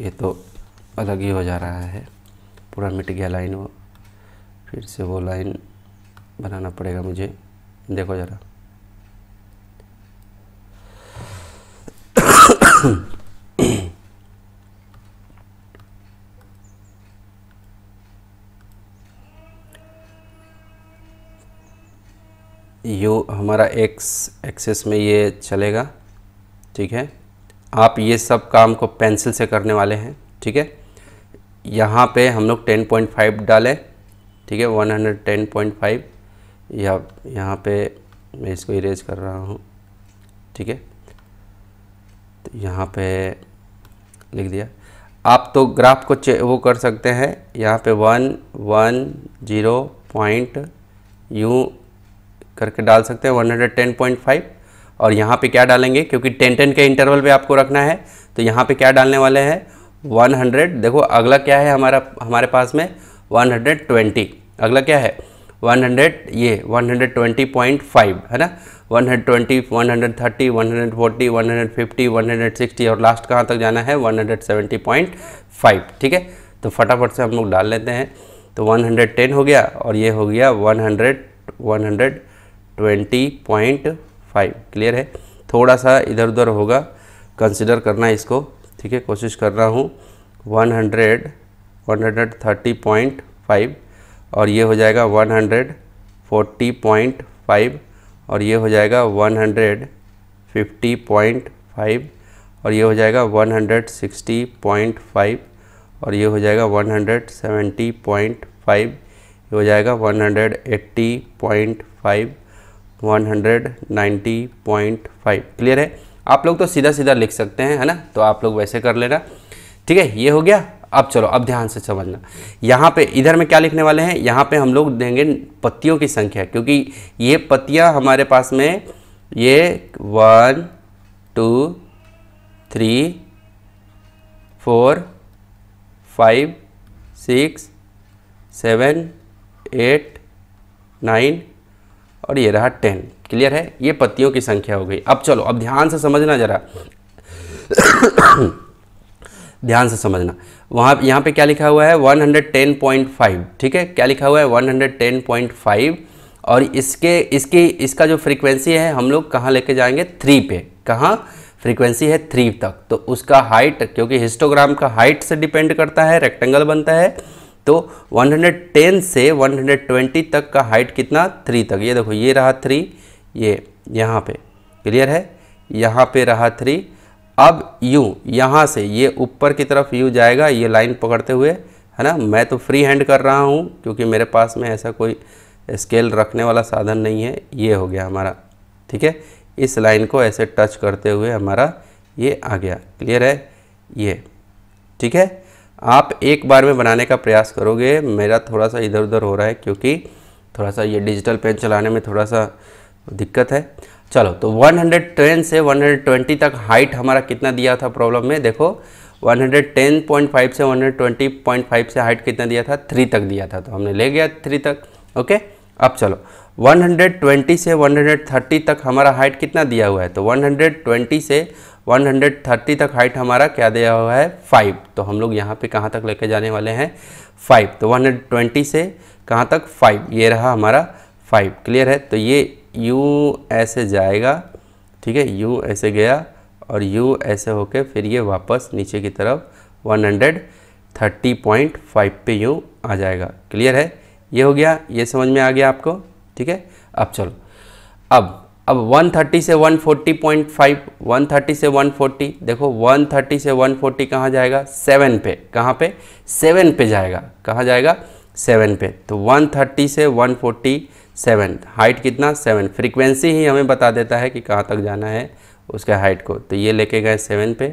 ये तो अलग ही हो जा रहा है पूरा मिट गया लाइन वो फिर से वो लाइन बनाना पड़ेगा मुझे देखो ज़रा यू हमारा एक्स एक्सेस में ये चलेगा ठीक है आप ये सब काम को पेंसिल से करने वाले हैं ठीक है यहाँ पे हम लोग 10.5 डालें ठीक है 110.5 या यहाँ पे मैं इसको इरेज कर रहा हूँ ठीक है तो यहाँ पे लिख दिया आप तो ग्राफ को वो कर सकते हैं यहाँ पे वन वन जीरो पॉइंट यू करके डाल सकते हैं 110.5 और यहाँ पे क्या डालेंगे क्योंकि टेन टेन के इंटरवल पे आपको रखना है तो यहाँ पे क्या डालने वाले हैं वन हंड्रेड देखो अगला क्या है हमारा हमारे पास में वन हंड्रेड ट्वेंटी अगला क्या है वन हंड्रेड ये one hundred twenty point five है ना one hundred twenty one hundred thirty one hundred forty one hundred fifty one hundred sixty और लास्ट कहाँ तक जाना है one hundred seventy point five ठीक है तो फटाफट से हम लोग डाल लेते हैं तो वन हंड्रेड टेन हो गया और ये हो गया one hundred one hundred twenty point five clear है थोड़ा सा इधर उधर होगा कंसिडर करना इसको ठीक है कोशिश कर रहा हूँ one hundred one hundred thirty point five और ये हो जाएगा one hundred forty point five और ये हो जाएगा one hundred fifty point five और ये हो जाएगा one hundred sixty point five और ये हो जाएगा one hundred seventy point five ये हो जाएगा one hundred eighty point five 190.5 clear है आप लोग तो सीधा सीधा लिख सकते हैं है ना तो आप लोग वैसे कर लेना ठीक है ये हो गया अब चलो अब ध्यान से समझना यहाँ पे इधर में क्या लिखने वाले हैं यहाँ पे हम लोग देंगे पत्तियों की संख्या क्योंकि ये पत्तियाँ हमारे पास में ये one two three four five six seven eight nine और ये रहा टेन क्लियर है ये पत्तियों की संख्या हो गई अब चलो अब ध्यान से समझना ज़रा ध्यान से समझना वहाँ यहाँ पे क्या लिखा हुआ है 110.5 ठीक है क्या लिखा हुआ है 110.5 और इसके इसकी इसका जो फ्रीक्वेंसी है हम लोग कहाँ लेके जाएंगे थ्री पे कहाँ फ्रीक्वेंसी है थ्री तक तो उसका हाइट क्योंकि हिस्टोग्राम का हाइट से डिपेंड करता है रेक्टेंगल बनता है तो 110 से 120 तक का हाइट कितना थ्री तक ये देखो ये रहा थ्री ये यहाँ पे क्लियर है यहाँ पे रहा थ्री अब यू यहाँ से ये ऊपर की तरफ यू जाएगा ये लाइन पकड़ते हुए है ना मैं तो फ्री हैंड कर रहा हूँ क्योंकि मेरे पास में ऐसा कोई स्केल रखने वाला साधन नहीं है ये हो गया हमारा ठीक है इस लाइन को ऐसे टच करते हुए हमारा ये आ गया क्लियर है ये ठीक है आप एक बार में बनाने का प्रयास करोगे मेरा थोड़ा सा इधर उधर हो रहा है क्योंकि थोड़ा सा ये डिजिटल पेन चलाने में थोड़ा सा दिक्कत है चलो तो 110 से 120 तक हाइट हमारा कितना दिया था प्रॉब्लम में देखो 110.5 से 120.5 से हाइट कितना दिया था थ्री तक दिया था तो हमने ले गया थ्री तक ओके अब चलो 120 से 130 तक हमारा हाइट कितना दिया हुआ है तो 120 से 130 तक हाइट हमारा क्या दिया हुआ है फ़ाइव तो हम लोग यहाँ पे कहाँ तक लेके जाने वाले हैं फ़ाइव तो 120 से कहाँ तक फाइव ये रहा हमारा फाइव क्लियर है तो ये यू ऐसे जाएगा ठीक है यू ऐसे गया और यू ऐसे होके फिर ये वापस नीचे की तरफ 130.5 पे यू आ जाएगा क्लियर है ये हो गया ये समझ में आ गया आपको ठीक है अब चलो अब अब 130 से 140.5 130 से 140 देखो 130 से 140 फोर्टी कहाँ जाएगा सेवन पे कहाँ पे सेवन पे जाएगा कहाँ जाएगा सेवन पे तो 130 से सेवन हाइट कितना सेवन फ्रीक्वेंसी ही हमें बता देता है कि कहाँ तक जाना है उसके हाइट को तो ये लेके गए सेवन पे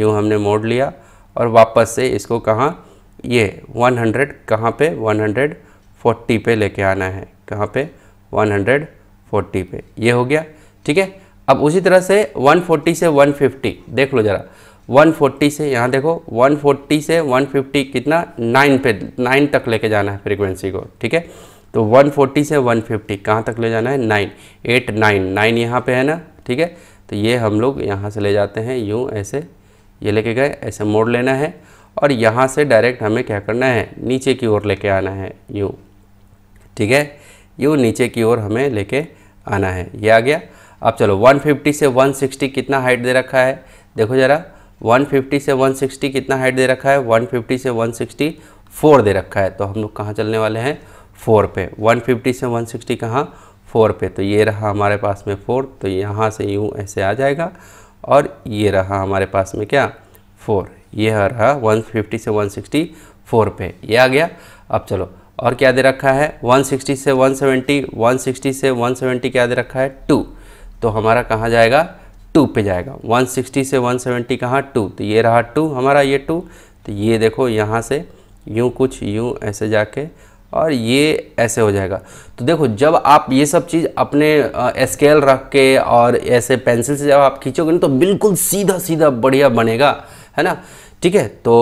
यूँ हमने मोड़ लिया और वापस से इसको कहाँ ये 100 हंड्रेड कहाँ पे 140 पे लेके आना है कहाँ पे 140 पे ये हो गया ठीक है अब उसी तरह से 140 से 150 देख लो ज़रा 140 से यहाँ देखो 140 से 150 कितना 9 पे 9 तक लेके जाना है फ्रीक्वेंसी को ठीक है तो 140 से 150 कहाँ तक ले जाना है 9 एट नाइन नाइन यहाँ पर है ना ठीक है तो ये हम लोग यहाँ से ले जाते हैं यूँ ऐसे ये लेके गए ऐसे मोड़ लेना है और यहाँ से डायरेक्ट हमें क्या करना है नीचे की ओर लेके आना है यूँ ठीक है ये नीचे की ओर हमें लेके आना है ये आ गया अब चलो 150 से 160 कितना हाइट दे रखा है देखो ज़रा 150 से 160 कितना हाइट दे रखा है 150 से 160 फोर दे रखा है तो हम लोग कहाँ चलने वाले हैं फोर पे 150 से 160 कहाँ फोर पे तो ये रहा हमारे पास में फोर तो यहाँ से यूँ ऐसे आ जाएगा और ये रहा हमारे पास में क्या फोर ये रहा 150 से 160 फोर पे ये आ गया अब चलो और क्या दे रखा है 160 से 170 160 से 170 क्या दे रखा है टू तो हमारा कहाँ जाएगा टू पे जाएगा 160 से 170 सेवेंटी कहाँ टू तो ये रहा टू हमारा ये टू तो ये देखो यहाँ से यूँ कुछ यूँ ऐसे जाके और ये ऐसे हो जाएगा तो देखो जब आप ये सब चीज़ अपने स्केल रख के और ऐसे पेंसिल से जब आप खींचोगे ना तो बिल्कुल सीधा सीधा बढ़िया बनेगा है ना ठीक है तो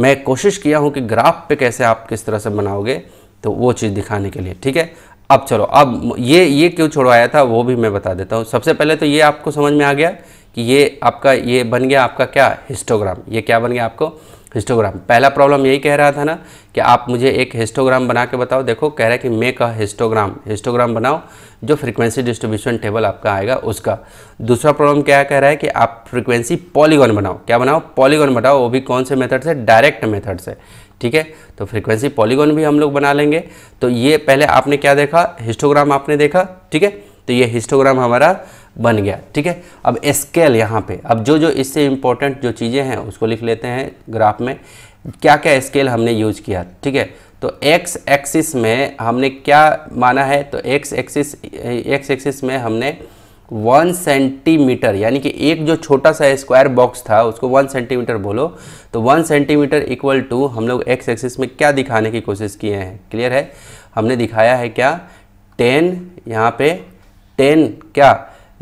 मैं कोशिश किया हूँ कि ग्राफ पे कैसे आप किस तरह से बनाओगे तो वो चीज़ दिखाने के लिए ठीक है अब चलो अब ये ये क्यों छोड़वाया था वो भी मैं बता देता हूँ सबसे पहले तो ये आपको समझ में आ गया कि ये आपका ये बन गया आपका क्या हिस्टोग्राम ये क्या बन गया आपको हिस्टोग्राम पहला प्रॉब्लम यही कह रहा था ना कि आप मुझे एक हिस्टोग्राम बना के बताओ देखो कह रहा है कि मेक अ हिस्टोग्राम हिस्टोग्राम बनाओ जो फ्रीक्वेंसी डिस्ट्रीब्यूशन टेबल आपका आएगा उसका दूसरा प्रॉब्लम क्या कह रहा है कि आप फ्रीक्वेंसी पॉलीगॉन बनाओ क्या बनाओ पॉलीगॉन बनाओ वो भी कौन से मेथड से डायरेक्ट मेथड से ठीक है तो फ्रिक्वेंसी पॉलीगॉन भी हम लोग बना लेंगे तो ये पहले आपने क्या देखा हिस्टोग्राम आपने देखा ठीक है तो ये हिस्टोग्राम हमारा बन गया ठीक है अब स्केल यहाँ पे अब जो जो इससे इम्पोर्टेंट जो चीज़ें हैं उसको लिख लेते हैं ग्राफ में क्या क्या स्केल हमने यूज किया ठीक है तो एक्स एक्सिस में हमने क्या माना है तो एक्स एक्सिस एक्स एक्सिस में हमने वन सेंटीमीटर यानी कि एक जो छोटा सा स्क्वायर बॉक्स था उसको वन सेंटीमीटर बोलो तो वन सेंटीमीटर इक्वल टू हम लोग एक्स एक्सिस में क्या दिखाने की कोशिश किए हैं क्लियर है हमने दिखाया है क्या टेन यहाँ पे टेन क्या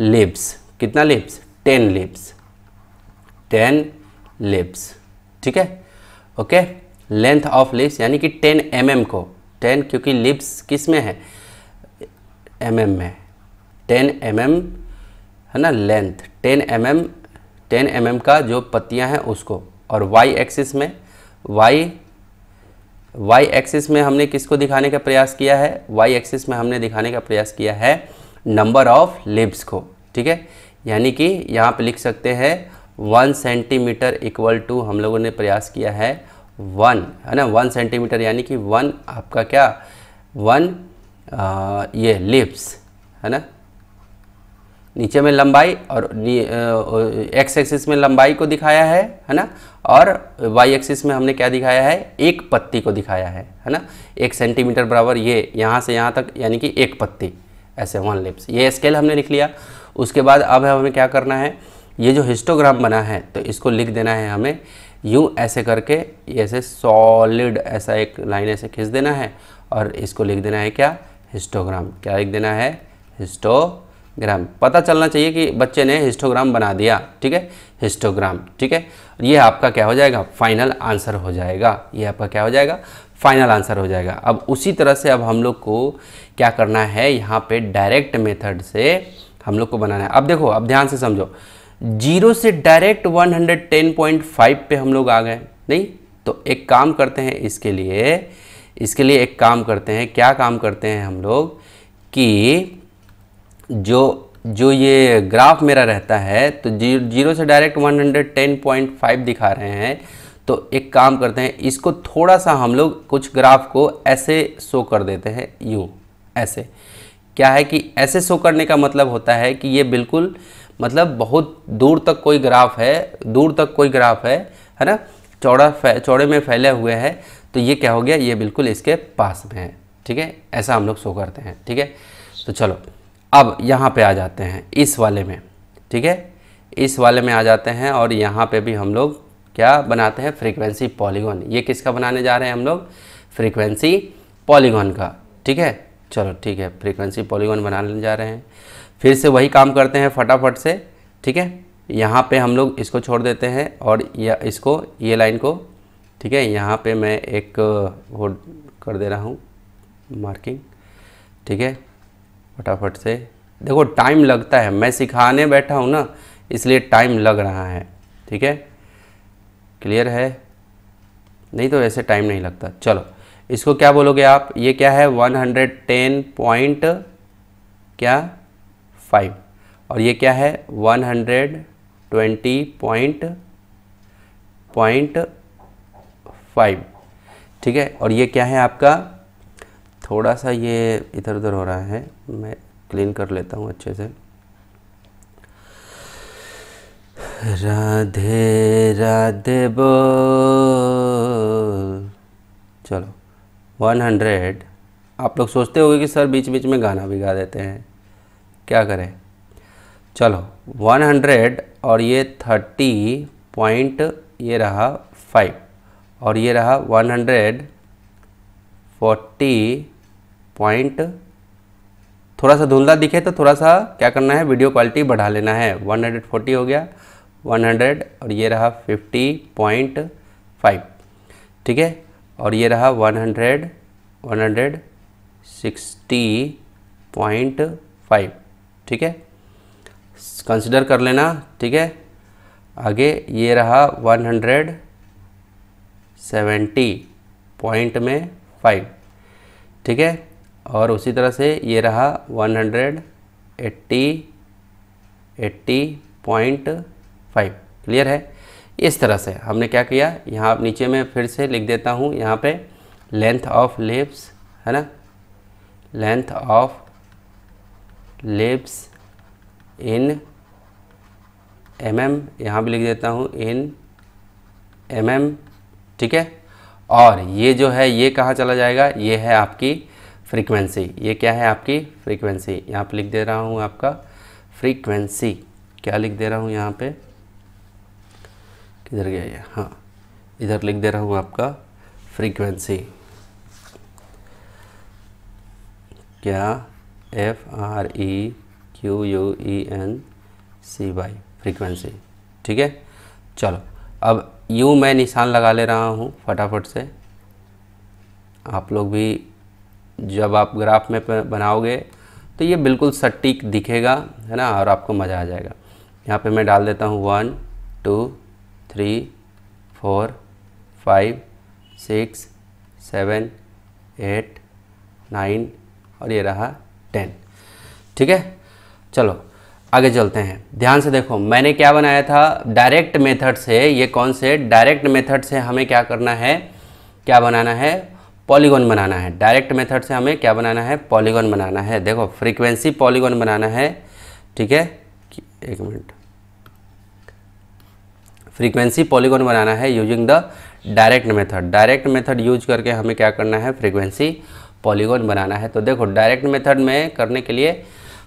लिप्स कितना leaves ten leaves ten leaves ठीक है ओके लेंथ ऑफ लिप्स यानी कि टेन एम mm को टेन क्योंकि लिप्स किस में है एम mm में टेन एम mm, है ना length ten M M ten M M का जो पत्तियां हैं उसको और वाई एक्सिस में वाई वाई एक्सिस में हमने किसको दिखाने का प्रयास किया है वाई एक्सिस में हमने दिखाने का प्रयास किया है नंबर ऑफ लिप्स को ठीक है यानी कि यहाँ पे लिख सकते हैं वन सेंटीमीटर इक्वल टू हम लोगों ने प्रयास किया है वन है ना वन सेंटीमीटर यानी कि वन आपका क्या वन आ, ये लिप्स है ना नीचे में लंबाई और एक्स एक्सिस में लंबाई को दिखाया है है ना और वाई एक्सिस में हमने क्या दिखाया है एक पत्ती को दिखाया है है ना एक सेंटीमीटर बराबर ये यहाँ से यहाँ तक यानी कि एक पत्ती ऐसे वन लिप्स ये स्केल हमने लिख लिया उसके बाद अब हमें क्या करना है ये जो हिस्टोग्राम बना है तो इसको लिख देना है हमें यूँ ऐसे करके ये ऐसे सॉलिड ऐसा एक लाइन ऐसे खींच देना है और इसको लिख देना है क्या हिस्टोग्राम क्या लिख देना है हिस्टोग्राम पता चलना चाहिए कि बच्चे ने हिस्टोग्राम बना दिया ठीक है हिस्टोग्राम ठीक है ये आपका क्या हो जाएगा फाइनल आंसर हो जाएगा ये आपका क्या हो जाएगा फाइनल आंसर हो जाएगा अब उसी तरह से अब हम लोग को क्या करना है यहाँ पे डायरेक्ट मेथड से हम लोग को बनाना है अब देखो अब ध्यान से समझो जीरो से डायरेक्ट 110.5 पे हम लोग आ गए नहीं तो एक काम करते हैं इसके लिए इसके लिए एक काम करते हैं क्या काम करते हैं हम लोग कि जो जो ये ग्राफ मेरा रहता है तो जी, जीरो से डायरेक्ट 110.5 दिखा रहे हैं तो एक काम करते हैं इसको थोड़ा सा हम लोग कुछ ग्राफ को ऐसे शो कर देते हैं यूँ ऐसे क्या है कि ऐसे शो करने का मतलब होता है कि ये बिल्कुल मतलब बहुत दूर तक कोई ग्राफ है दूर तक कोई ग्राफ है है ना चौड़ा चौड़े में फैले हुए हैं तो ये क्या हो गया ये बिल्कुल इसके पास में है ठीक है ऐसा हम लोग शो करते हैं ठीक है तो चलो अब यहाँ पे आ जाते हैं इस वाले में ठीक है इस वाले में आ जाते हैं और यहाँ पे भी हम लोग क्या बनाते हैं फ्रीक्वेंसी पॉलीगॉन ये किसका बनाने जा रहे हैं हम लोग फ्रीक्वेंसी पॉलीगॉन का ठीक है चलो ठीक है फ्रीक्वेंसी बना बनाने जा रहे हैं फिर से वही काम करते हैं फटाफट से ठीक है यहाँ पे हम लोग इसको छोड़ देते हैं और या इसको ये लाइन को ठीक है यहाँ पे मैं एक वो कर दे रहा हूँ मार्किंग ठीक है फटाफट से देखो टाइम लगता है मैं सिखाने बैठा हूँ ना इसलिए टाइम लग रहा है ठीक है क्लियर है नहीं तो ऐसे टाइम नहीं लगता चलो इसको क्या बोलोगे आप ये क्या है 110 पॉइंट क्या फाइव और ये क्या है 120 पॉइंट पॉइंट फाइव ठीक है और ये क्या है आपका थोड़ा सा ये इधर उधर हो रहा है मैं क्लीन कर लेता हूँ अच्छे से राधे राधे बोल चलो वन हंड्रेड आप लोग सोचते होंगे कि सर बीच बीच में गाना भी गा देते हैं क्या करें चलो वन हंड्रेड और ये थर्टी पॉइंट ये रहा फाइव और ये रहा वन हंड्रेड फोर्टी पॉइंट थोड़ा सा धुंधला दिखे तो थोड़ा सा क्या करना है वीडियो क्वालिटी बढ़ा लेना है 140 हो गया 100 और ये रहा 50.5 ठीक है और ये रहा 100 160.5 ठीक है कंसिडर कर लेना ठीक है आगे ये रहा 170 पॉइंट में 5 ठीक है और उसी तरह से ये रहा 180 80.5 क्लियर है इस तरह से हमने क्या किया यहाँ नीचे में फिर से लिख देता हूँ यहाँ पे लेंथ ऑफ लिप्स है ना length of leaves in M M यहाँ भी लिख देता हूँ इन एम एम ठीक है और ये जो है ये कहाँ चला जाएगा ये है आपकी फ्रीक्वेंसी ये क्या है आपकी फ्रीक्वेंसी यहाँ पे लिख दे रहा हूँ आपका फ्रीक्वेंसी क्या लिख दे रहा हूँ यहाँ पे किधर गया ये हाँ इधर लिख दे रहा हूँ आपका फ्रीक्वेंसी क्या F R E Q U E N C Y frequency ठीक है चलो अब यू मैं निशान लगा ले रहा हूँ फटाफट से आप लोग भी जब आप ग्राफ में बनाओगे तो ये बिल्कुल सटीक दिखेगा है ना और आपको मज़ा आ जाएगा यहाँ पे मैं डाल देता हूँ one two three four five six seven eight nine और ये रहा टेन ठीक है चलो आगे चलते हैं ध्यान से देखो मैंने क्या बनाया था डायरेक्ट मेथड से ये कौन से डायरेक्ट मेथड से हमें क्या करना है क्या बनाना है पॉलीगॉन बनाना है डायरेक्ट मेथड से हमें क्या बनाना है पॉलीगॉन बनाना है देखो फ्रीक्वेंसी पॉलीगॉन बनाना है ठीक है एक मिनट फ्रीक्वेंसी पॉलीगॉन बनाना है using the direct method direct method use करके हमें क्या करना है फ्रीक्वेंसी पॉलीगॉन बनाना है तो देखो डायरेक्ट मेथड में करने के लिए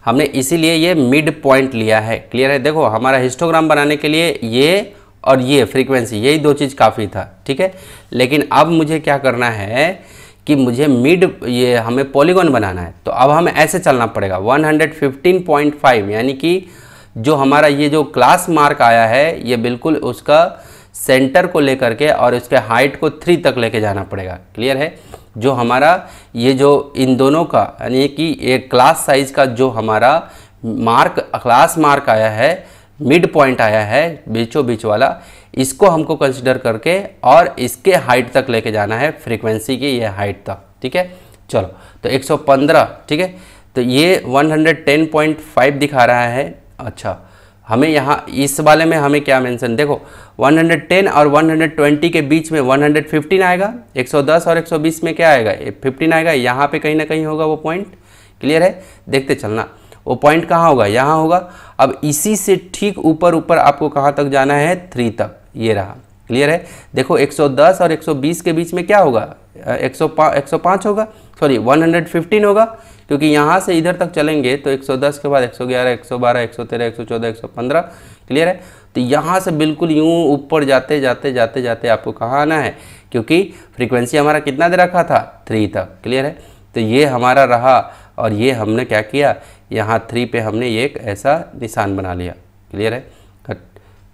हमने इसीलिए ये मिड पॉइंट लिया है क्लियर है देखो हमारा हिस्टोग्राम बनाने के लिए ये और ये फ्रीक्वेंसी यही दो चीज़ काफ़ी था ठीक है लेकिन अब मुझे क्या करना है कि मुझे मिड ये हमें पॉलीगॉन बनाना है तो अब हमें ऐसे चलना पड़ेगा 115.5 यानी कि जो हमारा ये जो क्लास मार्क आया है ये बिल्कुल उसका सेंटर को लेकर के और उसके हाइट को थ्री तक लेके जाना पड़ेगा क्लियर है जो हमारा ये जो इन दोनों का यानी कि एक क्लास साइज का जो हमारा मार्क क्लास मार्क आया है मिड पॉइंट आया है बीचों बीच वाला इसको हमको कंसिडर करके और इसके हाइट तक लेके जाना है फ्रीक्वेंसी की ये हाइट तक ठीक है चलो तो 115 ठीक है तो ये 110.5 दिखा रहा है अच्छा हमें यहाँ इस वाले में हमें क्या मेंशन देखो 110 और 120 के बीच में 115 आएगा 110 और 120 में क्या आएगा 15 आएगा यहाँ पे कहीं ना कहीं होगा वो पॉइंट क्लियर है देखते चलना वो पॉइंट कहाँ होगा यहाँ होगा अब इसी से ठीक ऊपर ऊपर आपको कहाँ तक जाना है थ्री तक ये रहा क्लियर है देखो 110 और 120 के बीच में क्या होगा एक सौ होगा सॉरी वन होगा क्योंकि यहाँ से इधर तक चलेंगे तो 110 के बाद 111, 112, 113, 114, 115 क्लियर है तो यहाँ से बिल्कुल यूँ ऊपर जाते जाते जाते जाते आपको कहाँ आना है क्योंकि फ्रीक्वेंसी हमारा कितना दे रखा था थ्री तक क्लियर है तो ये हमारा रहा और ये हमने क्या किया यहाँ थ्री पे हमने एक ऐसा निशान बना लिया क्लियर है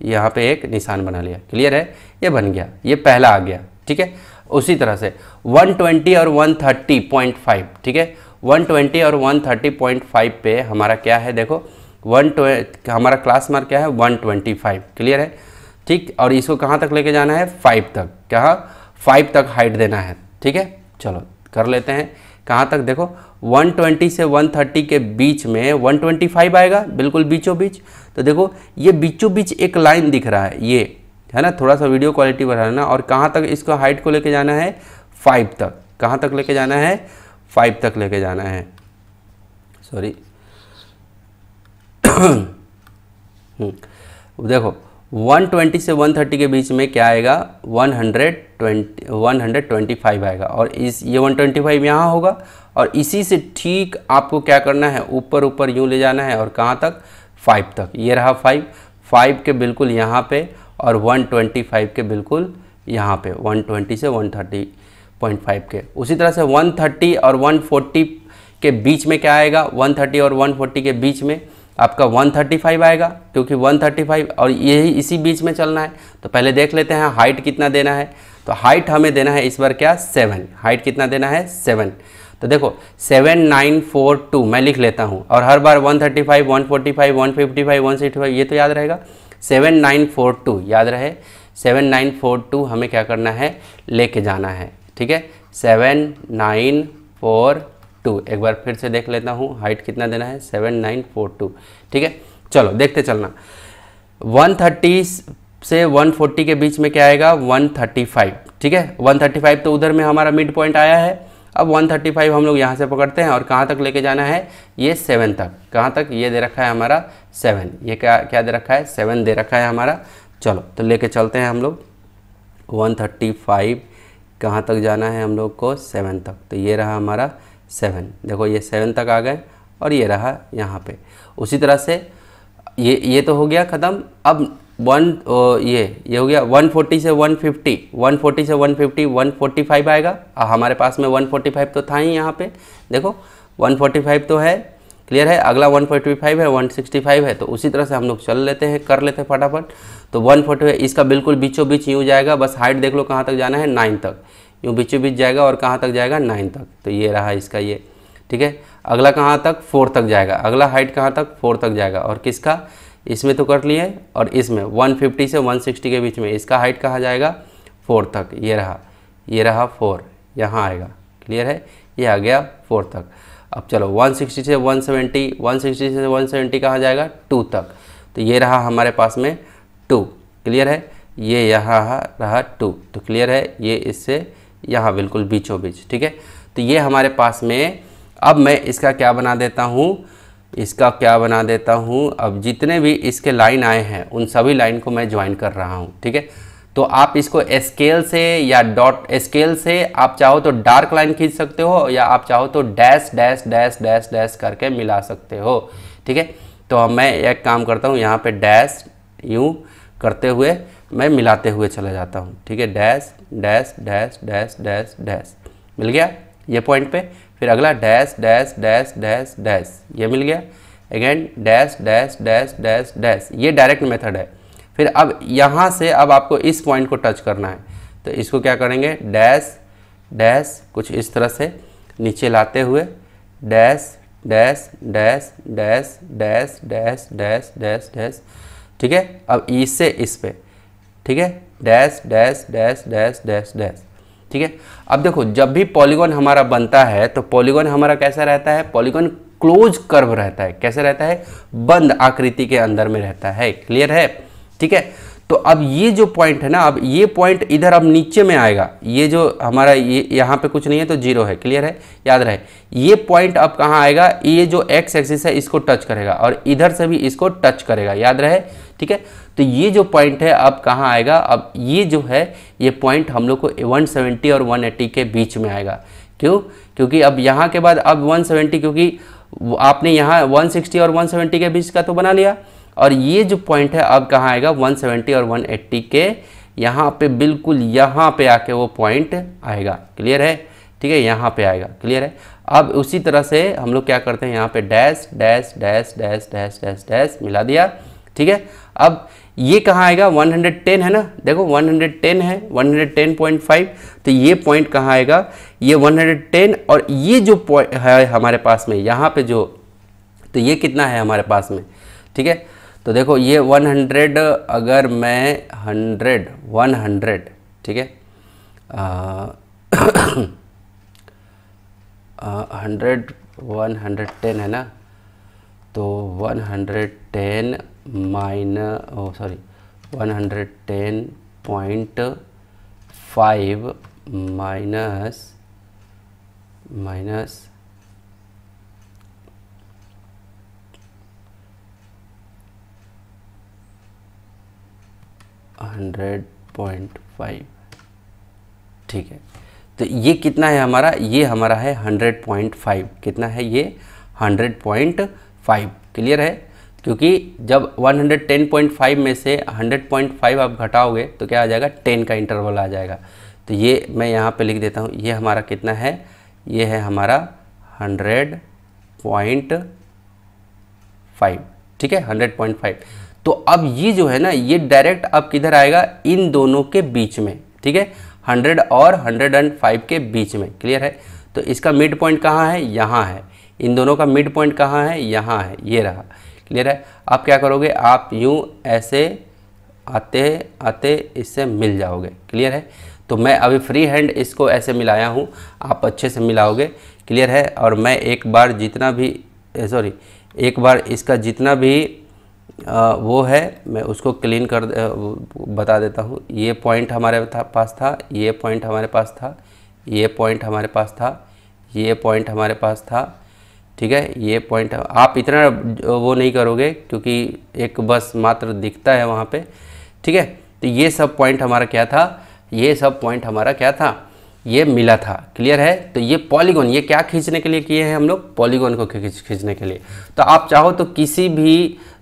यहाँ पे एक निशान बना लिया क्लियर है ये बन गया ये पहला आ गया ठीक है उसी तरह से 120 और 130.5 ठीक है 120 और 130.5 पे हमारा क्या है देखो वन हमारा क्लास मार्क क्या है 125 क्लियर है ठीक और इसको कहाँ तक लेके जाना है फाइव तक कहाँ फाइव तक हाइट देना है ठीक है चलो कर लेते हैं कहाँ तक देखो 120 से 130 के बीच में 125 आएगा बिल्कुल बीचों बीच तो देखो ये बीचों बीच एक लाइन दिख रहा है ये है ना थोड़ा सा वीडियो क्वालिटी बढ़ाना और कहाँ तक इसको हाइट को लेके जाना है फाइव तक कहाँ तक लेके जाना है फाइव तक लेके जाना है सॉरी हम्म। देखो 120 से 130 के बीच में क्या आएगा 120 125 आएगा और इस ये 125 यहाँ होगा और इसी से ठीक आपको क्या करना है ऊपर ऊपर यूँ ले जाना है और कहाँ तक 5 तक ये रहा 5 5 के बिल्कुल यहाँ पे और 125 के बिल्कुल यहाँ पे 120 से पॉइंट के उसी तरह से 130 और 140 के बीच में क्या आएगा 130 और 140 के बीच में आपका 135 आएगा क्योंकि 135 और यही इसी बीच में चलना है तो पहले देख लेते हैं हाइट कितना देना है तो हाइट हमें देना है इस बार क्या सेवन हाइट कितना देना है सेवन तो देखो सेवन नाइन फोर टू मैं लिख लेता हूँ और हर बार one thirty five one forty five one fifty five one sixty five ये तो याद रहेगा सेवन नाइन फोर टू याद रहे सेवन नाइन फोर टू हमें क्या करना है लेके जाना है ठीक है सेवन नाइन फोर टू एक बार फिर से देख लेता हूँ हाइट कितना देना है सेवन नाइन फोर टू ठीक है चलो देखते चलना वन थर्टी से वन फोर्टी के बीच में क्या आएगा वन थर्टी फाइव ठीक है वन थर्टी फाइव तो उधर में हमारा मिड पॉइंट आया है अब वन थर्टी फाइव हम लोग यहाँ से पकड़ते हैं और कहाँ तक लेके जाना है ये सेवन तक कहाँ तक ये दे रखा है हमारा सेवन ये क्या क्या दे रखा है सेवन दे रखा है हमारा चलो तो लेके चलते हैं हम लोग वन थर्टी फाइव कहाँ तक जाना है हम लोग को सेवन तक तो ये रहा हमारा सेवन देखो ये सेवन तक आ गए और ये रहा यहाँ पे उसी तरह से ये ये तो हो गया ख़त्म अब वन ओ, ये ये हो गया 140 से 150 140 से 150 145 आएगा हमारे पास में 145 तो था ही यहाँ पे देखो 145 तो है क्लियर है अगला 145 है 165 है तो उसी तरह से हम लोग चल लेते हैं कर लेते हैं फटाफट तो 145 इसका बिल्कुल बीचों बीच यूँ जाएगा बस हाइट देख लो कहाँ तक जाना है नाइन तक यूँ बीचों बीच जाएगा और कहाँ तक जाएगा नाइन तक तो ये रहा इसका ये ठीक है अगला कहाँ तक फोर तक जाएगा अगला हाइट कहाँ तक फोर तक जाएगा और किसका इसमें तो कर लिए और इसमें 150 से 160 के बीच में इसका हाइट कहाँ जाएगा फोर तक ये रहा ये रहा फोर यहाँ आएगा क्लियर है ये आ गया फोर तक अब चलो 160 से 170 160 से 170 कहाँ जाएगा टू तक तो ये रहा हमारे पास में टू क्लियर है ये यहाँ रहा टू तो क्लियर है ये इससे यहाँ बिल्कुल बीचों बीच ठीक है तो ये हमारे पास में अब मैं इसका क्या बना देता हूँ इसका क्या बना देता हूँ अब जितने भी इसके लाइन आए हैं उन सभी लाइन को मैं ज्वाइन कर रहा हूँ ठीक है तो आप इसको स्केल से या डॉट स्केल से आप चाहो तो डार्क लाइन खींच सकते हो या आप चाहो तो dash dash dash dash dash करके मिला सकते हो ठीक है तो मैं एक काम करता हूँ यहाँ पे डैश यूँ करते हुए मैं मिलाते हुए चला जाता हूँ ठीक है dash dash dash dash dash dash मिल गया ये पॉइंट पे फिर अगला dash dash dash dash dash ये मिल गया again dash dash dash dash dash ये डायरेक्ट मेथड है फिर अब यहाँ से अब आपको इस पॉइंट को टच करना है तो इसको क्या करेंगे डैश डैश कुछ इस तरह से नीचे लाते हुए dash dash dash dash dash dash dash dash dash ठीक है अब इससे इस पे ठीक है dash dash dash dash dash dash ठीक है अब देखो जब भी पॉलीगॉन हमारा बनता है तो पॉलीगॉन हमारा कैसा रहता है पॉलीगॉन क्लोज कर्व रहता है कैसे रहता है बंद आकृति के अंदर में रहता है क्लियर है ठीक है तो अब ये जो पॉइंट है ना अब ये पॉइंट इधर अब नीचे में आएगा ये जो हमारा ये यहाँ पे कुछ नहीं है तो जीरो है क्लियर है याद रहे ये पॉइंट अब कहाँ आएगा ये जो एक्स एक्सिस है इसको टच करेगा और इधर से भी इसको टच करेगा याद रहे ठीक है तो ये जो पॉइंट है अब कहाँ आएगा अब ये जो है ये पॉइंट हम लोग को वन और वन के बीच में आएगा क्यों क्योंकि अब यहाँ के बाद अब वन क्योंकि आपने यहाँ वन और वन के बीच का तो बना लिया और ये जो पॉइंट है अब कहाँ आएगा 170 और 180 के यहाँ पे बिल्कुल यहाँ पे आके वो पॉइंट आएगा क्लियर है ठीक है यहाँ पे आएगा क्लियर है अब उसी तरह से हम लोग क्या करते हैं यहाँ पे dash dash dash dash dash dash dash मिला दिया ठीक है अब ये कहाँ आएगा 110 है ना देखो 110 है 110.5 तो ये पॉइंट कहाँ आएगा ये 110 और ये जो पॉइंट है हमारे पास में यहाँ पे जो तो ये कितना है हमारे पास में ठीक है तो देखो ये 100 अगर मैं 100 100 ठीक है हंड्रेड वन हंड्रेड टेन है ना तो one hundred ten mine sorry one hundred ten point five minus minus hundred point five ठीक है तो ये कितना है हमारा ये हमारा है हंड्रेड पॉइंट फाइव कितना है ये हंड्रेड पॉइंट फाइव क्लियर है क्योंकि जब one hundred ten point five में से हंड्रेड पॉइंट फाइव आप घटाओगे तो क्या आ जाएगा टेन का इंटरवल आ जाएगा तो ये मैं यहाँ पर लिख देता हूँ ये हमारा कितना है ये है हमारा हंड्रेड पॉइंट फाइव ठीक है हंड्रेड पॉइंट फाइव तो अब ये जो है ना ये डायरेक्ट अब किधर आएगा इन दोनों के बीच में ठीक है हंड्रेड और हंड्रेड एंड फाइव के बीच में क्लियर है तो इसका मिड पॉइंट कहाँ है यहाँ है इन दोनों का मिड पॉइंट कहाँ है यहाँ है ये रहा क्लियर है आप क्या करोगे आप यूँ ऐसे आते आते इससे मिल जाओगे क्लियर है तो मैं अभी फ्री हैंड इसको ऐसे मिलाया हूँ आप अच्छे से मिलाओगे क्लियर है और मैं एक बार जितना भी सॉरी एक बार इसका जितना भी आ, वो है मैं उसको क्लीन कर बता देता हूँ ये पॉइंट हमारे था, पास था ये पॉइंट हमारे पास था ये पॉइंट हमारे पास था ये पॉइंट हमारे पास था ठीक है ये पॉइंट आप इतना वो नहीं करोगे क्योंकि एक बस मात्र दिखता है वहाँ पे ठीक है तो ये सब पॉइंट हमारा क्या था ये सब पॉइंट हमारा क्या था ये मिला था क्लियर है तो ये पॉलीगॉन ये क्या खींचने के लिए किए हैं हम लोग पॉलीगॉन को खींचने के लिए तो आप चाहो तो किसी भी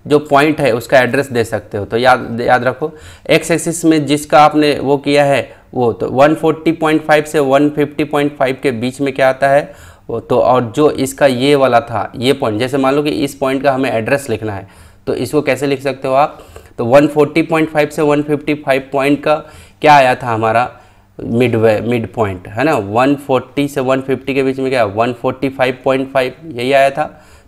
जो पॉइंट है उसका एड्रेस दे सकते हो तो याद याद रखो एक्स एक्सिस में जिसका आपने वो किया है वो तो 140.5 से 150.5 के बीच में क्या आता है वो तो और जो इसका ये वाला था ये पॉइंट जैसे मान लो कि इस पॉइंट का हमें एड्रेस लिखना है तो इसको कैसे लिख सकते हो आप तो 140.5 से 155 पॉइंट का क्या आया था हमारा मिड वे मिड पॉइंट है ना 140 से 150 के बीच में क्या 145.5 यही आया था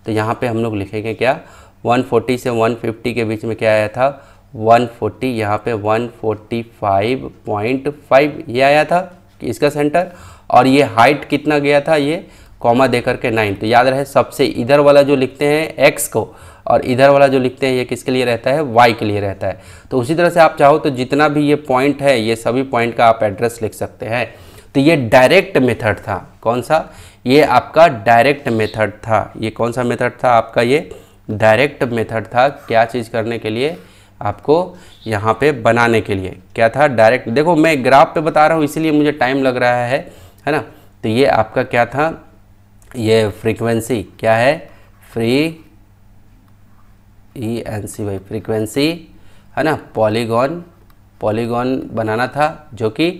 तो यहाँ पे हम लोग लिखेंगे क्या 140 से 150 के बीच में क्या आया था 140 फोर्टी यहाँ पर वन ये आया था कि इसका सेंटर और ये हाइट कितना गया था ये कॉमा दे करके नाइन तो याद रहे सबसे इधर वाला जो लिखते हैं एक्स को और इधर वाला जो लिखते हैं ये किसके लिए रहता है वाई के लिए रहता है तो उसी तरह से आप चाहो तो जितना भी ये पॉइंट है ये सभी पॉइंट का आप एड्रेस लिख सकते हैं तो ये डायरेक्ट मेथड था कौन सा ये आपका डायरेक्ट मेथड था ये कौन सा मेथड था आपका ये डायरेक्ट मेथड था क्या चीज़ करने के लिए आपको यहाँ पे बनाने के लिए क्या था डायरेक्ट देखो मैं ग्राफ पे बता रहा हूँ इसीलिए मुझे टाइम लग रहा है है ना तो ये आपका क्या था ये फ्रीक्वेंसी क्या है free E N C Y frequency है ना पॉलीगॉन पॉलीगॉन बनाना था जो कि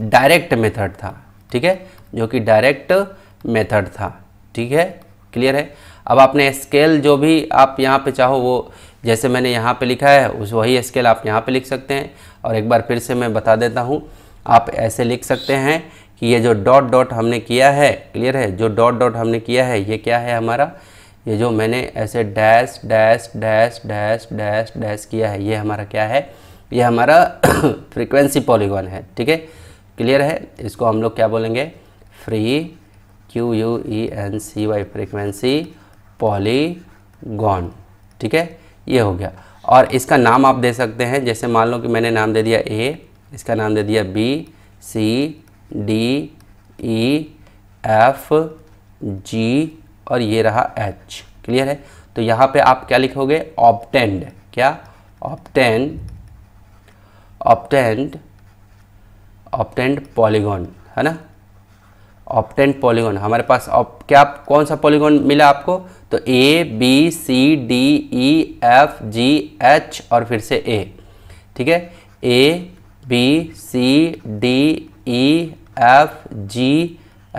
डायरेक्ट मेथड था ठीक है जो कि डायरेक्ट मेथड था ठीक है क्लियर है अब आपने स्केल जो भी आप यहाँ पे चाहो वो जैसे मैंने यहाँ पे लिखा है उस वही स्केल आप यहाँ पे लिख सकते हैं और एक बार फिर से मैं बता देता हूँ आप ऐसे लिख सकते हैं कि ये जो डॉट डॉट हमने किया है क्लियर है जो डॉट डॉट हमने किया है ये क्या है हमारा ये जो मैंने ऐसे dash dash dash dash dash dash किया है ये हमारा क्या है ये हमारा फ्रिक्वेंसी पॉलीगॉन है ठीक है क्लियर है इसको हम लोग क्या बोलेंगे free Q U E N C Y frequency polygon ठीक है ये हो गया और इसका नाम आप दे सकते हैं जैसे मान लो कि मैंने नाम दे दिया ए इसका नाम दे दिया B C D E F G और ये रहा एच क्लियर है तो यहाँ पे आप क्या लिखोगे ऑप्टेंड क्या ऑप्टेंड ऑप्टेंड ऑप्टेंड पॉलीगॉन है ना ऑप्टेंट पॉलीगॉन हमारे पास क्या कौन सा पॉलीगॉन मिला आपको तो A B C D E F G H और फिर से ए ठीक है A B C D E F G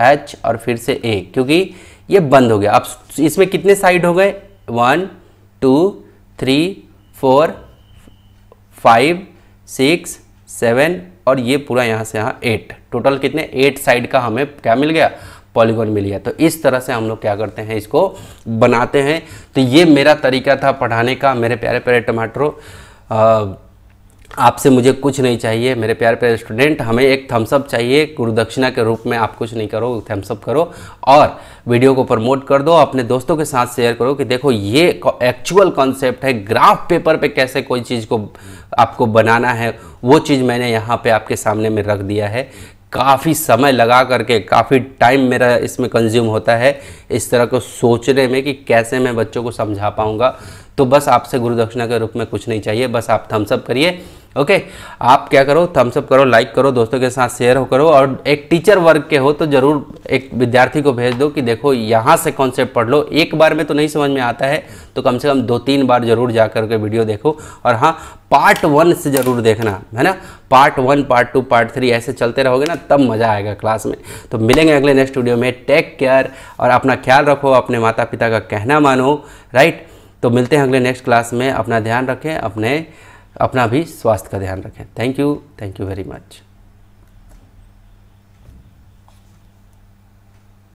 H और फिर से ए क्योंकि ये बंद हो गया अब इसमें कितने साइड हो गए one two three four five six seven और ये पूरा यहाँ से यहाँ एट टोटल कितने एट साइड का हमें क्या मिल गया पॉलीगॉन मिल गया तो इस तरह से हम लोग क्या करते हैं इसको बनाते हैं तो ये मेरा तरीका था पढ़ाने का मेरे प्यारे प्यारे टमाटरों आपसे मुझे कुछ नहीं चाहिए मेरे प्यार प्यारे स्टूडेंट हमें एक थम्सअप चाहिए गुरुदक्षिणा के रूप में आप कुछ नहीं करो थम्सअप करो और वीडियो को प्रमोट कर दो अपने दोस्तों के साथ शेयर करो कि देखो ये एक्चुअल कॉन्सेप्ट है ग्राफ पेपर पे कैसे कोई चीज़ को आपको बनाना है वो चीज़ मैंने यहाँ पे आपके सामने में रख दिया है काफ़ी समय लगा करके काफ़ी टाइम मेरा इसमें कंज्यूम होता है इस तरह को सोचने में कि कैसे मैं बच्चों को समझा पाऊँगा तो बस आपसे गुरुदक्षिणा के रूप में कुछ नहीं चाहिए बस आप थम्सअप करिए ओके okay, आप क्या करो थम्सअप करो लाइक करो दोस्तों के साथ शेयर हो करो और एक टीचर वर्ग के हो तो ज़रूर एक विद्यार्थी को भेज दो कि देखो यहाँ से कॉन्सेप्ट पढ़ लो एक बार में तो नहीं समझ में आता है तो कम से कम दो तीन बार जरूर जा करके वीडियो देखो और हाँ पार्ट वन से ज़रूर देखना है ना part one part two part three ऐसे चलते रहोगे ना तब मज़ा आएगा क्लास में तो मिलेंगे अगले नेक्स्ट वीडियो में टेक केयर और अपना ख्याल रखो अपने माता पिता का कहना मानो राइट तो मिलते हैं अगले नेक्स्ट क्लास में अपना ध्यान रखें अपने अपना भी स्वास्थ्य का ध्यान रखें thank you thank you very much